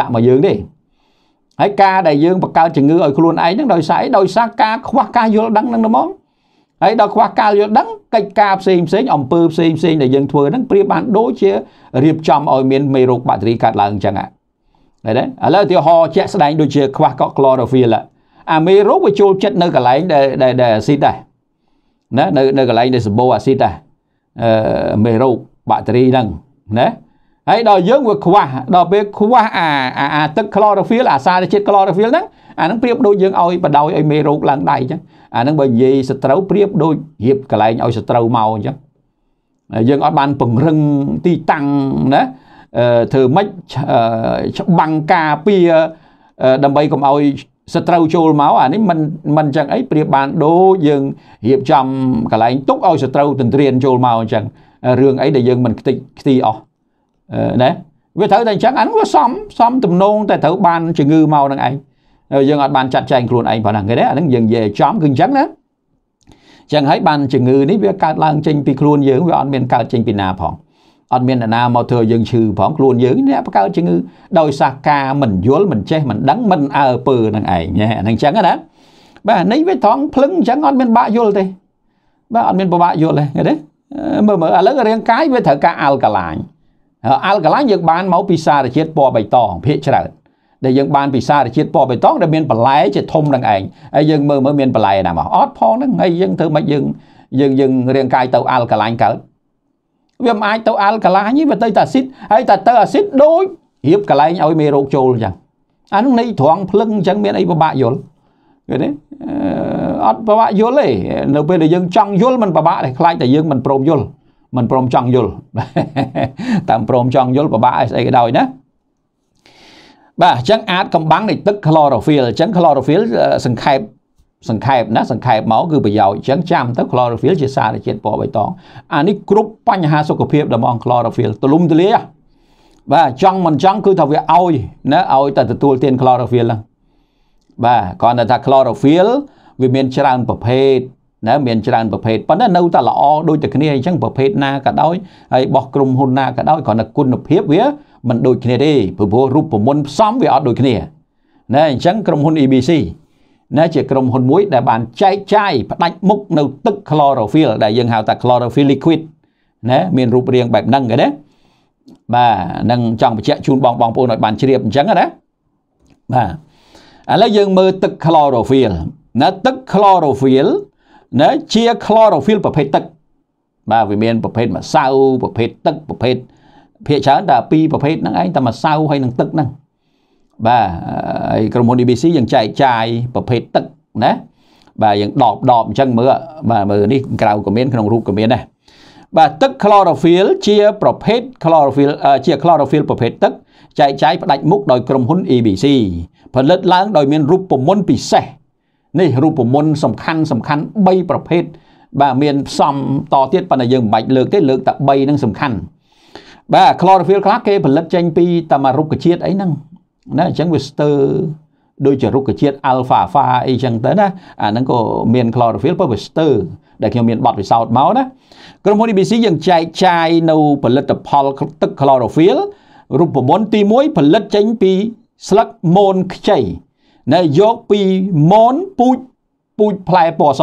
ដាក់មកយើងទេហើយការដែលយើងបង្កើតជំងឺឲ្យខ្លួនឯងហ្នឹងដោយសារអីដោយសារការខ្វះការយល់ដឹងហ្នឹងហ្មងហើយដល់ខ្វះការយល់ដឹងកិច្ចការផ្សេងផ្សេងអំពើផ្សេងផ្សេងដែលយើងធ្វើហ្នឹងព្រាបបានដូចជារៀបចំឲ្យមានមេរោគបាក់តេរីកើតឡើងអញ្ចឹងហ៎ឃើញទេឥឡូវឧទាហរណ៍ជាក់ស្ដែងដូចជាខ្វះកក់ chlorophyll អាមេរោគវាចូលចិត្តនៅកន្លែងដែលដែលអាស៊ីតដែរណានៅនៅកន្លែងដែលសម្បូរអាស៊ីតដែរអឺមេរោគបាក់តេរីហ្នឹងណាហើយដល់យើងវាខ្វះដល់ពេលខ្វះអាអាទឹក chlorophyll អាសារជាតិ chlorophyll ហ្នឹងអាហ្នឹងប្រៀបដូចយើងឲ្យបដ ாய் ឲ្យមេរោគឡើងដៃអញ្ចឹងអាហ្នឹងបើនិយាយសត្រូវប្រៀបដូចរៀបកន្លែងឲ្យសត្រូវមកអញ្ចឹងយើងអត់បានពង្រឹងទីតាំងណាធ្វើម៉េចច្បាំងការពារដើម្បីកុំឲ្យសត្រូវចូលមកអានេះមិនមិនអញ្ចឹងអីប្រៀបបានដូចយើងរៀបចំកន្លែងទុកឲ្យសត្រូវទន្ទ្រានចូលមកអញ្ចឹងរឿងអីដែលយើងមិនខ្ទេចខ្ទីអស់ណាវាត្រូវតែអញ្ចឹងអានោះវាសមសមទំនងតែត្រូវបានជំងឺមកនឹងឯងយើងអត់បានចាត់ចែងខ្លួនឯងប៉ុណ្ណាគេទេអានឹងយើងនិយាយចំគឺអញ្ចឹងណាចឹងហើយបានជំងឺនេះវាកើតឡើងចេញពីខ្លួនយើងវាអត់មានកើតចេញពីណាផងអត់មានអ្នកណាមកធ្វើយើងឈឺផងខ្លួនយើងអ្នកបង្កើតជំងឺដោយសារការមិនយល់មិនចេះមិនដឹងមិនអើពើនឹងឯងណាហ្នឹងចឹងណាបាទនេះវាត្រង់ភ្លឹងចឹងអត់មានបាក់យល់ទេបាទអត់មានពិបាកយល់ទេឃើញទេមើលមើលឥឡូវរាងកាយវាត្រូវការអាល់កាឡាញអាល់កាឡាញយើងបានមកពីសារជាតិពណ៌បៃតងភាគច្រើនដែលយើងបានពីសារជាតិពណ៌បៃតងដែលមានបន្លែជាធំនឹងឯងហើយយើងមើលមើលមានបន្លែណាមកអត់ផងហ្នឹងហើយយើងធ្វើម៉េចយើងយើងយើងរាងកាយទៅអាល់កាឡាញកើតវាមិនអាចទៅអាល់កាឡាញទេវាទៅតែអាស៊ីតហើយតែទៅអាស៊ីតដូចរៀបកលែងឲ្យមេរោគចូលអញ្ចឹងអានោះនៃត្រង់ភ្លឹងអញ្ចឹងមានអីពិបាកយល់ឃើញទេអត់ពិបាកយល់ទេនៅពេលដែលយើងចង់យល់มันពិបាកតែខ្លាចតែយើងមិនព្រមយល់មិនព្រមចង់យល់តាមព្រមចង់យល់ពិបាកស្អីក៏ដោយណាបាទអញ្ចឹងអាចកំបាំងនៃទឹក chlorophyll អញ្ចឹង chlorophyll សង្ខេបសង្ខេបណាសង្ខេបមកគឺប្រយោជន៍អញ្ចឹងចាំទៅ chlorophyll ជាសារជាតិពណ៌បៃតងអានេះគ្រប់បញ្ហាសុខភាពដល់មក chlorophyll ទូលំទូលាយបាទចង់មិនចង់គឺថាវាឲ្យណាឲ្យតែទទួលទាន chlorophyll ហ្នឹងបាទគ្រាន់តែថា chlorophyll វាមានច្រើនប្រភេទណាមានច្រើនប្រភេទប៉ុន្តែនៅតែល្អដូចតែគ្នាអញ្ចឹងប្រភេទណាក៏ដោយហើយរបស់ក្រុមហ៊ុនណាក៏ដោយគ្រាន់តែគុណភាពវាមិនដូចគ្នាទេព្រោះរូបមន្តផ្សំវាអត់ដូចគ្នាណាអញ្ចឹងក្រុមហ៊ុន EBC ណាជាក្រុមហ៊ុនមួយដែលបានចែកចាយផ្ដាច់មុខនៅទឹក chlorophyll ដែលយើងហៅថា chlorophyll liquid ណាមានរូបរាងបែបហ្នឹងគេណាបាទនឹងចង់បញ្ជាក់ជូនបងបងប្អូនឲ្យបានជ្រាបអញ្ចឹងណាបាទឥឡូវយើងមើលទឹក chlorophyll ណាទឹក chlorophyll ណាជា chlorophyll ប្រភេទទឹក បាទវាមាន ប្រភេទម្សៅប្រភេទទឹកប្រភេទភាគច្រើនតែពីរប្រភេទហ្នឹងឯងតែម្សៅហើយនឹងទឹកហ្នឹងបាទហើយក្រុមហ៊ុន DBC យើងចែកចាយប្រភេទទឹកណាបាទយើងដបដបអញ្ចឹងមើលបាទមើលនេះក្រៅក៏មានក្នុងរូបក៏មានដែរបាទទឹក chlorophyll ជាប្រភេទ chlorophyll ជា chlorophyll ប្រភេទទឹកចែកចាយផ្ដាច់មុខដោយក្រុមហ៊ុន EBC ផលិតឡើងដោយមានរូបមន្តពិសេសនេះរូបមន្តសំខាន់សំខាន់3ប្រភេទបាទមានផ្សំតទៀតប៉ុន្តែយើងមិនបាច់លើកទេលើកតែ3នឹងសំខាន់បាទ chlorophyll ខ្លះគេផលិតចេញពីតាមារុក្ខជាតិអីហ្នឹងណាអញ្ចឹងវាស្ទើរដូចជារុក្ខជាតិ alpha alpha អីចឹងទៅណាអាហ្នឹងក៏មាន chlorophyll ប៉ុន្តែវាស្ទើរដែលខ្ញុំមានប័ណ្ណពិសោធន៍មកណាក្រុមហ៊ុន ABC យើងចែកចាយនៅ ផលិតផល ទឹក chlorophyll រូបមន្តទី1ផលិតចេញពី ស្លឹកមូនខ្ចីណែយកពីមូនពូជពូជផ្លែពណ៌ស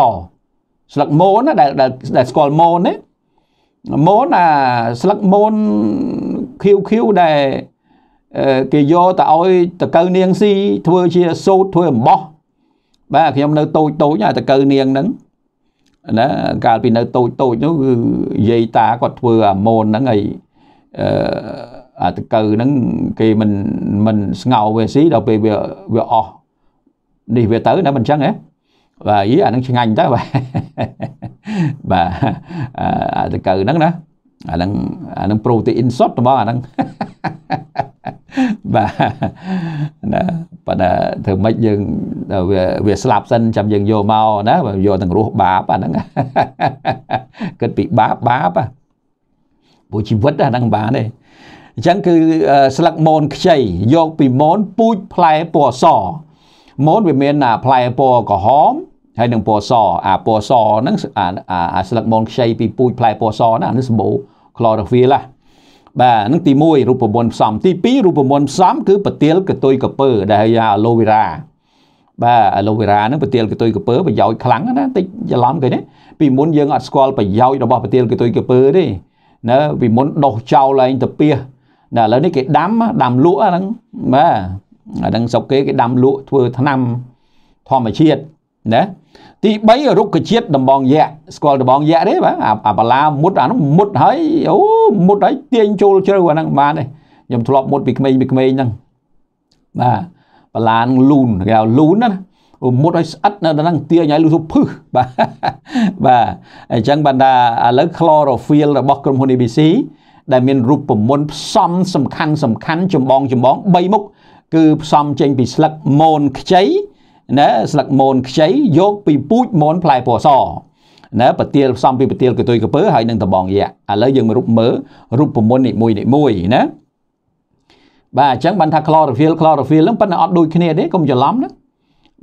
ស្លឹកមូនណាដែលដែលស្គាល់មូនណាមូនអាស្លឹកមូនឃីវឃីវដែលគេយកទៅឲ្យតកៅនាងស៊ីធ្វើជាសោតធ្វើអំបោះបាទខ្ញុំនៅតូចតូចអាតកៅនាងហ្នឹងណាកាលពីនៅតូចតូចនោះគឺយាយតាគាត់ធ្វើអាមូនហ្នឹងឲ្យអឺអាតកៅហ្នឹងគេមិនមិនស្ងោវាស៊ីដល់ពេលវាវាអស់នេះវាទៅណាមិនអញ្ចឹងហ៎បាទយីអានឹងឆ្ងាញ់តើបាទបាទអាតកៅហ្នឹងណាអានឹងអានឹងប្រូតេអ៊ីនសុតរបស់អានឹងបាទណាប៉ុន្តែធ្វើម៉េចយើងវាវាស្លាប់សិនចាំយើងយកមកណាយកទាំងរស់បាបអាហ្នឹងគិតពីបាបបាបព្រោះជីវិតអាហ្នឹងបានទេអញ្ចឹងគឺស្លឹកមូនខ្ចីយកពីមូនពូជផ្លែពណ៌សម៉ូតវាមានផ្លែពណ៌ក្រហមហើយនឹងពណ៌សអាពណ៌សហ្នឹងអាស្លឹកមនខ្ចីពីពូជផ្លែពណ៌សណានេះសម្បូរ chlorophyll ឡាបាទហ្នឹងទី1រូបមន្តផ្សំទី2រូបមន្តផ្សំ គឺប្រទាលកតុយកពើ ដែលហៅអាឡូវីរ៉ាបាទអាឡូវីរ៉ាហ្នឹងប្រទាលកតុយកពើប្រយោជន៍ខ្លាំងណាតិចច្រឡំគេណាពីមុនយើងអត់ស្គាល់ប្រយោជន៍របស់ប្រទាលកតុយកពើទេណាពីមុនដុសចោលឡើងទៅពីណាឥឡូវនេះគេដាំដាំលក់ហ្នឹងបាទអាហ្នឹងស្រុកគេគេដាំលក់ធ្វើថ្នាំធម្មជាតិណាទី3រុក្ខជាតិដំបងយៈស្គាល់ដំបងយៈទេបាទអាបាឡាមុតអានោះមុតហើយអូមុតហើយទាញចូលជ្រៅអាហ្នឹងបានទេខ្ញុំធ្លាប់មុតពីក្មេងពីក្មេងហ្នឹងបាទបាឡានឹងលូនគេហៅលូនណាមុតឲ្យស្អិតនៅដល់ហ្នឹងទាញឲ្យលូសុភឹសបាទបាទអញ្ចឹងបានថាឥឡូវ chlorophyll របស់ក្រុមហ៊ុន ABC ដែលមានរូបមន្តផ្សំសំខាន់សំខាន់ចម្បងចម្បង3មុខគឺផ្សំចេញពីស្លឹកមូនខ្ចីណាស្លឹកមូនខ្ចីយក ពីពូជមូនផ្លែពណ៌សណាប្រទាលផ្សំពីប្រទាលកទុយកពើហើយនឹងតបងយៈឥឡូវយើងមករូបមើលរូបមន្តនីមួយនីមួយណាបាទអញ្ចឹងបានថា chlorophyll chlorophyll ហ្នឹងប៉ុន្តែអត់ដូចគ្នាទេកុំច្រឡំណា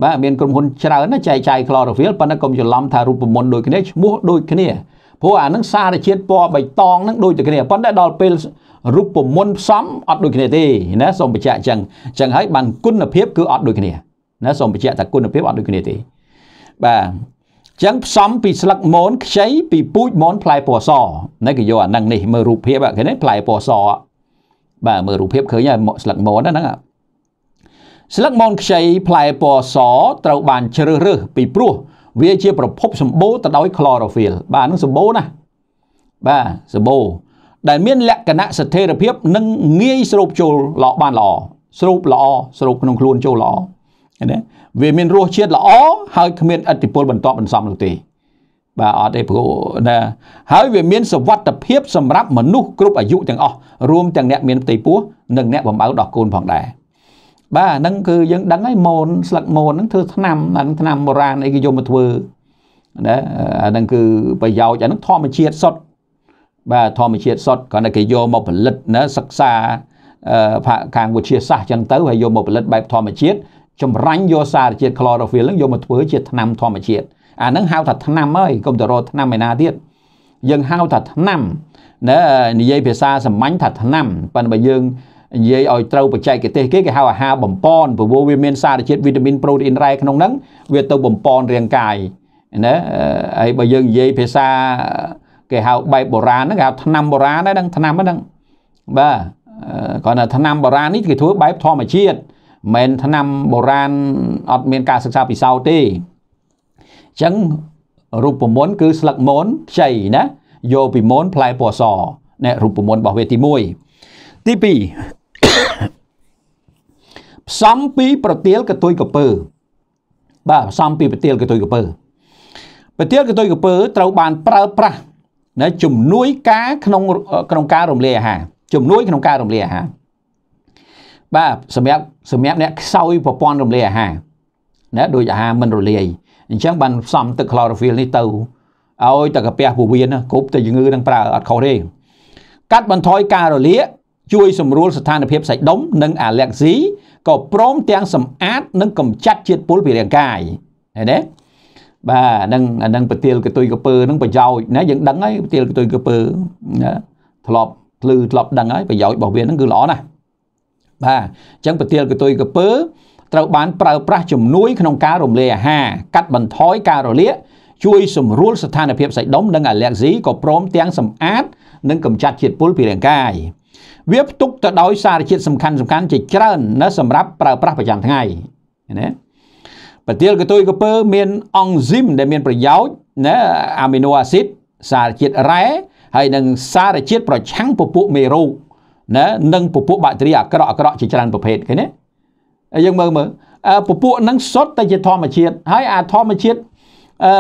បាទមានក្រុមហ៊ុនច្រើនណាចែកចាយ chlorophyll ប៉ុន្តែកុំច្រឡំថារូបមន្តដូចគ្នាឈ្មោះដូចគ្នាព្រោះអានឹងសារជាតិពណ៌បៃតងនឹងដូចតែគ្នាប៉ុន្តែដល់ពេលរូបមន្តផ្សំអត់ដូចគ្នាទេណាសូមបញ្ជាក់អញ្ចឹងអញ្ចឹងហើយបានគុណភាពគឺអត់ដូចគ្នាណាសូមបញ្ជាក់ថាគុណភាពអត់ដូចគ្នាទេបាទចឹងផ្សំពីស្លឹកមនខ្ចីពីពូជមនផ្លែពណ៌សនេះគេយកអានឹងនេះមើលរូបភាពគេនេះផ្លែពណ៌សបាទមើលរូបភាពឃើញហើយស្លឹកមនហ្នឹងស្លឹកមនខ្ចីផ្លែពណ៌សត្រូវបានជ្រើសរើសពីព្រោះវាជាប្រភពសម្បូរទៅដោយ chlorophyll បាទនឹងសម្បូរណាស់បាទសម្បូរដែលមានលក្ខណៈស្ថិរភាព និងងាយស្រូបចូលល្អបានល្អស្រូបល្អស្រូបក្នុងខ្លួនចូលល្អណាវាមានរសជាតិល្អហើយគ្មានអតិពលបន្តបន្សំនោះទេបាទអត់ទេព្រោះណាហើយវាមានសវត្ថភាពសម្រាប់មនុស្សគ្រប់អាយុទាំងអស់រួមទាំងអ្នកមានផ្ទៃពោះនិងអ្នកបំអៅដោះកូនផងដែរបាទហ្នឹងគឺយើងដឹងហើយមូនស្លឹកមូនហ្នឹងធ្វើថ្នាំអាហ្នឹងថ្នាំបុរាណអីគេយកមកធ្វើណាអាហ្នឹងគឺប្រយោជន៍អាហ្នឹងធម្មជាតិសុទ្ធបាទធម្មជាតិសុទ្ធគ្រាន់តែគេយកមកផលិតណាសិក្សាភាគខាងវិទ្យាសាស្ត្រចឹងទៅហើយយកមកផលិតបែបធម្មជាតិចម្រាញ់យកសារជាតិ chlorophyll ហ្នឹងយកមកធ្វើជាថ្នាំ ធម្មជាតិអាហ្នឹងហៅថាថ្នាំហើយកុំទៅរកថ្នាំឯណាទៀតយើងហៅថាថ្នាំណានិយាយភាសាសាមញ្ញថាថ្នាំប៉ុន្តែបើយើងនិយាយឲ្យត្រូវបច្ចេកទេសគេគេហៅអាហារបំប៉នព្រោះវាមានសារជាតិវីតាមីនប្រូតេអ៊ីនរ៉ែក្នុងហ្នឹងវាទៅបំប៉នរាងកាយណាហើយបើយើងនិយាយភាសាគេហៅបែបបុរាណហ្នឹងគេហៅថ្នាំបុរាណហ្នឹងថ្នាំហ្នឹងបាទគាត់ថាថ្នាំបុរាណនេះគេធ្វើបែបធម្មជាតិមិនថ្នាំបុរាណអត់មានការសិក្សាពិសោធន៍ទេអញ្ចឹងរូបមន្តគឺស្លឹកមនខ្ចីណាយកពីមនផ្លែពណ៌សនេះរូបមន្តរបស់វាទី1ទី2ផ្សំពីប្រទាលកតុយកពើបាទផ្សំពីប្រទាលកតុយកពើប្រទាលកតុយកពើ ត្រូវបានប្រើប្រាស់ណាជំនួយការក្នុងក្នុងការរំលាយអាហារជំនួយក្នុងការរំលាយអាហារបាទសម្រាប់សម្រាប់អ្នកខ្សោយប្រព័ន្ធរំលាយអាហារណាដូចអាហារមិនរលាយអញ្ចឹងបានផ្សំទឹក chlorophyll នេះទៅឲ្យតែកាពះពោះវៀនគ្រប់តែជំងឺ នឹងប្រើអត់ខុសទេកាត់បន្ថយការរលាកជួយសម្រួលស្ថានភាពសាច់ដុំនិងអាឡែកស៊ីក៏ព្រមទាំងសម្អាតនិងកម្ចាត់ជាតិពុលពីរាងកាយឃើញទេបាទហ្នឹងអាហ្នឹងប្រទាលកតុយកពើហ្នឹងប្រយោជន៍ណាយើងដឹងហើយប្រទាលកតុយកពើណាធ្លាប់ភ្លឺធ្លាប់ដឹងហើយប្រយោជន៍របស់វាហ្នឹងគឺល្អណាស់បាទអញ្ចឹងប្រទាលកតុយកពើត្រូវបានប្រើប្រាស់ជំនួយក្នុងការរំលាយអាហារកាត់បន្ថយការរលាក ជួយសម្រួលស្ថានភាពសាច់ដុំនិងអាឡែហ្ស៊ីក៏ព្រមទាំងសម្អាត និងកម្ចាត់ជាតិពុលពីរាងកាយវាផ្ទុកទៅដោយសារជាតិសំខាន់សំខាន់ជាច្រើននៅសម្រាប់ប្រើប្រាស់ប្រចាំថ្ងៃណាប្រទាលកន្ទុយក្រពើមានអង់ស៊ីមដែលមានប្រយោជន៍ណាអាមីណូអាស៊ីតសារជាតិរ៉ែហើយនិងសារជាតិប្រឆាំងពពួកមេរោគណានិងពពួកបាក់តេរីអាក្រក់អាក្រក់ជាច្រើនប្រភេទឃើញទេយើងមើលមើលពពួកនឹងសុទ្ធតែជាធម្មជាតិហើយអាធម្មជាតិអឺ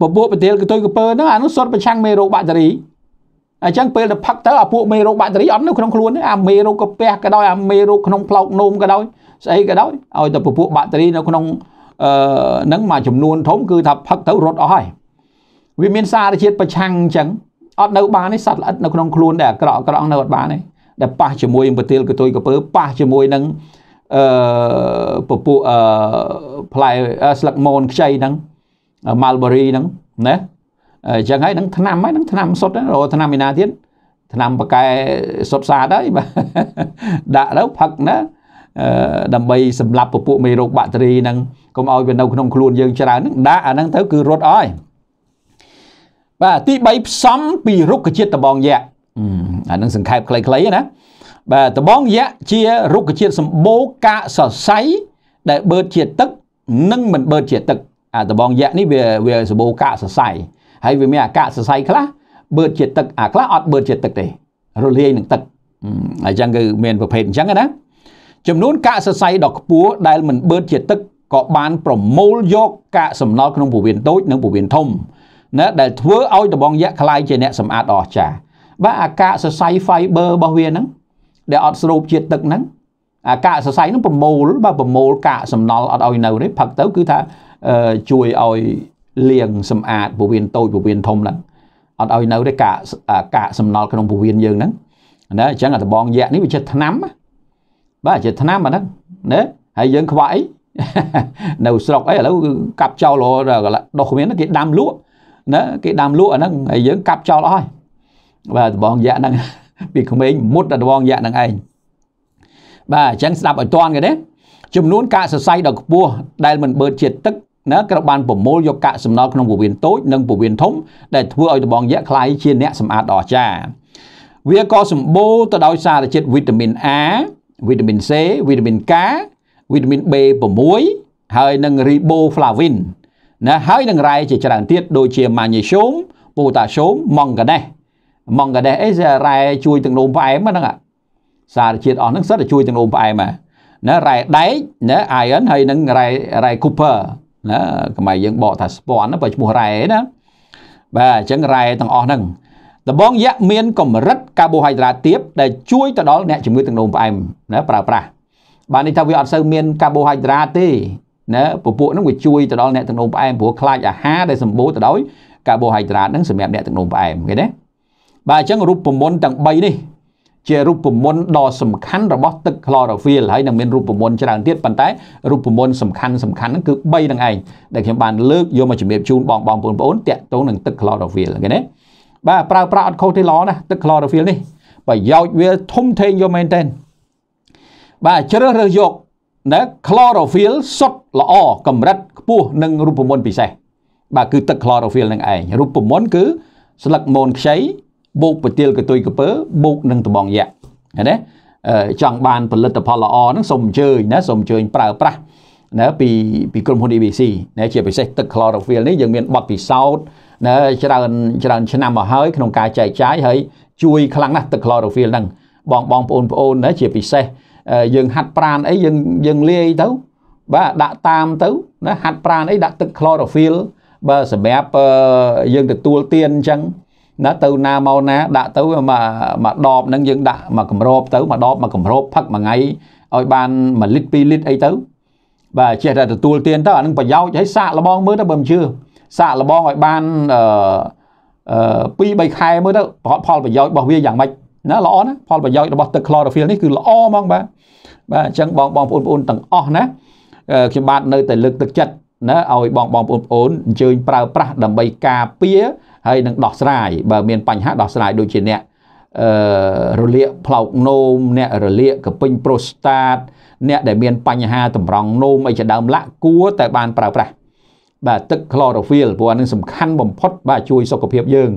ពពួកប្រទាលកន្ទុយក្រពើហ្នឹងអានោះសុទ្ធប្រឆាំងមេរោគបាក់តេរីអញ្ចឹងពេលទៅផឹកទៅអាពួកមេរោគបាក់តេរីអត់នៅក្នុងខ្លួនទេអាមេរោគកាពះក៏ដោយអាមេរោគក្នុងផ្លោកនោមក៏ដោយស្អីក៏ដោយឲ្យតែពពួកបាក់តេរីនៅក្នុងអឺនឹងមួយចំនួនធំគឺថាផឹកទៅរត់អស់ហើយវាមានសារជាតិប្រឆាំងអញ្ចឹងអត់នៅបានទេសត្វល្អិតនៅក្នុងខ្លួនដែលអាក្រក់អាក្រក់នៅអត់បានទេដែលប៉ះជាមួយនឹងប្រទាលកតុយកពើប៉ះជាមួយនឹងអឺពពួកអឺផ្លែស្លឹកមនខ្ចីហ្នឹង Mulberry ហ្នឹងណាអញ្ចឹងហើយនឹងឆ្នាំហើយនឹងឆ្នាំសុទ្ធរហូតឆ្នាំឯណាទៀតឆ្នាំប៉កែសុទ្ធសាតហើយបាទដាក់ទៅផឹកណាដើម្បីសម្លាប់ពពួកមេរោគបាក់តេរីហ្នឹងកុំឲ្យវានៅក្នុងខ្លួនយើងច្រើនហ្នឹងដាក់អាហ្នឹងទៅគឺរត់អស់បាទទី3ផ្សំពីរុក្ខជាតិតបងយៈអាហ្នឹងសង្ខេបខ្លីៗណាបាទតបងយៈជារុក្ខជាតិសម្បូរកាកសរសៃដែលបឺតជាទឹក និងមិនបឺតជាទឹក អាតបងយៈនេះវាវាសម្បូរកាកសរសៃហើយវាមានអាកាសរស័យខ្លះបឺតជាទឹកអាខ្លះអត់បឺតជាទឹកទេរលាយនឹងទឹកអញ្ចឹងគឺមានប្រភេទអញ្ចឹងណាចំនួនកាកសរសៃដ៏ខ្ពស់ដែលមិនបឺតជាទឹកក៏បានប្រមូលយកកាកសំណល់ក្នុងពោះវៀនតូចនិងពោះវៀនធំណាដែលធ្វើឲ្យដបងយៈខ្លាយជាអ្នកសម្អាតដ៏អស្ចារ្យបាទអាកាសរសៃ fiber របស់វាហ្នឹងដែលអត់ស្រូបជាតិទឹកហ្នឹងអាកាសរសៃហ្នឹងប្រមូលបាទប្រមូល កាកសំណល់អត់ឲ្យនៅទេផឹកទៅគឺថាជួយឲ្យលាងសម្អាតពោះវៀនតូចពោះវៀនធំហ្នឹងអត់ឲ្យនៅទេកាកកាកសំណល់ក្នុងពោះវៀនយើងហ្នឹងណាអញ្ចឹងអាដបងយៈនេះវាជាឆ្នាំបាទជាឆ្នាំអាហ្នឹងណាហើយយើងខ្វះអីនៅស្រុកអីឥឡូវគឺកាប់ចោលដុសគ្មានគេដាំលក់ណាគេដាំលក់អាហ្នឹងហើយយើងកាប់ចោលអស់ហើយបាទដបងយៈហ្នឹងពីក្មេងមុតដល់ដបងយៈហ្នឹងឯងបាទអញ្ចឹងស្ដាប់ឲ្យតន់គេណាចំនួនកាកសរសៃដ៏ខ្ពស់ដែលមិនបើជាតិទឹកណាត្រូវបានប្រមូលយកកាកសំណល់ក្នុងពោះវៀនតូចនិងពោះវៀនធំ ដែលធ្វើឲ្យត្បូងយក្សក្លាយជាអ្នកសម្អាតដ៏អស្ចារ្យវាក៏សម្បូរទៅដោយសារជាតិវីតាមីន A វីតាមីន C វីតាមីន K វីតាមីន B6 ហើយនិង Riboflavin ណាហើយនឹងរ៉ែជាច្រើនទៀតដូចជា Magnesium, Potassium, Manganese ម៉ង់កាដេសអីសារ៉ែជួយទាំងនោមផ្អែមហ្នឹងសារជាតិអស់ហ្នឹងសិតតែជួយទាំងនោមផ្អែមណារ៉ែដែកណា iron ហើយនឹងរ៉ែរ៉ែ copper ណាកម្ពុជាយើងបកថាស្ពាន់បើឈ្មោះរ៉ែណាបាទអញ្ចឹងរ៉ែទាំងអស់ហ្នឹងដំបងយៈមាន កម្រិតកាបូហៃដ្រាតទាបដែលជួយទៅដល់អ្នកជំងឺទឹកនោមផ្អែមណាប្រើប្រាស់បាននេះថាវាអត់សូវមានកាបូហៃដ្រាតទេណាពពួកហ្នឹងវាជួយទៅដល់អ្នកទឹកនោមផ្អែមព្រោះខ្លាចអាហារដែលសម្បូរទៅដោយកាបូហៃដ្រាតហ្នឹងសម្រាប់អ្នកទឹកនោមផ្អែមឃើញទេបាទអញ្ចឹងរូបមន្តទាំង3នេះជារូបមន្តដ៏សំខាន់របស់ទឹក chlorophyll ហើយនឹងមានរូបមន្តច្រើនទៀតប៉ុន្តែរូបមន្តសំខាន់សំខាន់ហ្នឹងគឺ3នឹងឯងដែលខ្ញុំបានលើកយកមកជំរាបជូនបងបងប្អូនតាក់ទងនឹងទឹក chlorophyll គេណាបាទប្រើប្រាស់អត់ខុសទេល្អណាទឹក chlorophyll នេះប្រយោជន៍វាធំធេងយកមែនតើបាទជ្រើសរើសយកណា chlorophyll សុទ្ធល្អកម្រិតខ្ពស់និងរូបមន្តពិសេសបាទគឺទឹក chlorophyll នឹងឯងរូបមន្តគឺស្លឹកមូនខ្ចីបូកប្រទាលកតុយកពើបូកនឹងត្បងយៈឃើញទេចង់បានផលិតផលល្អហ្នឹងសូមអញ្ជើញណាសូមអញ្ជើញប្រើប្រាស់ណាពីពីក្រុមហ៊ុន ABC ណាជាពិសេសទឹក chlorophyll នេះយើងមានបទពិសោធន៍ណាច្រើន ច្រើនឆ្នាំមកហើយក្នុងការចែកចាយហើយជួយខ្លាំងណាស់ទឹក chlorophyll ហ្នឹងបងបងប្អូនប្អូនណាជាពិសេសយើងហាត់ប្រានអីយើងយើងលាយទៅ បាទដាក់តាមទៅណាហាត់ប្រានអីដាក់ទឹក chlorophyll បើសម្រាប់យើងទទួលទានអញ្ចឹងណាទៅណាមកណាដាក់ទៅមកមកដបហ្នឹងយើងដាក់មកកម្របទៅមកដបមកកម្របផឹកមួយថ្ងៃឲ្យបាន1លីត្រ2លីត្រអីទៅបាទចេះតែទទួលទានទៅអានឹងប្រយោជន៍ហើយសាកល្បងមើលទៅបើមិនជឿសាកល្បងឲ្យបានអឺ2 3ខែមើលទៅផលប្រយោជន៍របស់វាយ៉ាងម៉េចណាល្អណាផលប្រយោជន៍របស់ទឹក chlorophyll នេះគឺល្អហ្មងបាទបាទអញ្ចឹងបងបងប្អូនបងប្អូនទាំងអស់ណាខ្ញុំបាទនៅតែលើកទឹកចិត្តណាឲ្យបងបងប្អូនបងប្អូនអញ្ជើញប្រើប្រាស់ដើម្បីការពារហើយនឹងដោះស្រាយបើ មានបញ្ហាដោះស្រាយដូចជាអ្នកអឺរលាកផ្លោកនោមអ្នករលាកកពេញប្រូស្តាត អ្នកដែលមាន បញ្ហាតម្រង់នោមអីជាដើមលាក់គួរតែបានប្រើប្រាស់បាទទឹក chlorophyll ព្រោះអានឹងសំខាន់បំផុត បាទជួយសុខភាពយើង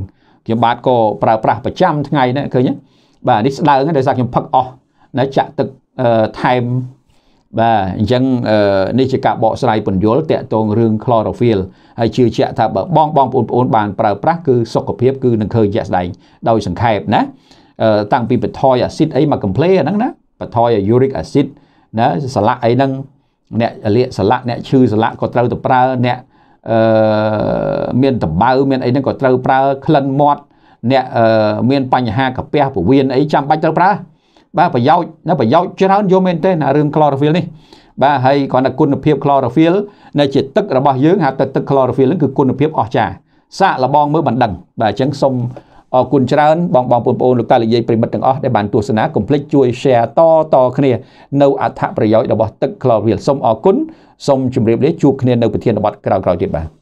ខ្ញុំបាទក៏ប្រើប្រាស់ប្រចាំថ្ងៃណាឃើញបាទនេះស្ដើងដោយសារខ្ញុំផឹកអស់ណាចាក់ទឹកថែមបាទអញ្ចឹងនេះជាការបកស្រាយពន្យល់តកតងរឿង chlorophyll ហើយជឿជាក់ថាបើបងបងបងប្អូនបានប្រើប្រាស់គឺសុខភាពគឺនឹងឃើញជាក់ស្ដែងដោយសង្ខេបណាតាំងពីបថយអាស៊ីតអីមក complain អាហ្នឹងណាបថយ uric acid ណាសលាក់អីហ្នឹងអ្នកលាកសលាក់អ្នកឈឺសលាក់ក៏ត្រូវទៅប្រើអ្នកអឺមានតបៅមានអីហ្នឹងក៏ត្រូវប្រើក្លិនមាត់អ្នកមានបញ្ហាកាពះពវៀនអីចាំបាច់ត្រូវប្រើបាទប្រយោជន៍នៅប្រយោជន៍ច្រើនយកមែនទេណារឿង chlorophyll នេះបាទហើយគ្រាន់តែគុណភាព chlorophyll នៅជាទឹករបស់យើងហៅទៅទឹក chlorophyll នឹងគឺគុណភាពអស្ចារ្យសាកលបងមើលមិនដឹងបាទអញ្ចឹងសូមអរគុណច្រើនបងបងប្អូនលោកតាលាយប្រិមិត្តទាំងអស់ដែលបានទស្សនាកុំភ្លេចជួយ share តតគ្នានៅអត្ថប្រយោជន៍របស់ទឹក chlorophyll សូមអរគុណសូមជម្រាបលាជួបគ្នានៅប្រធានបទក្រោយៗទៀតបាទ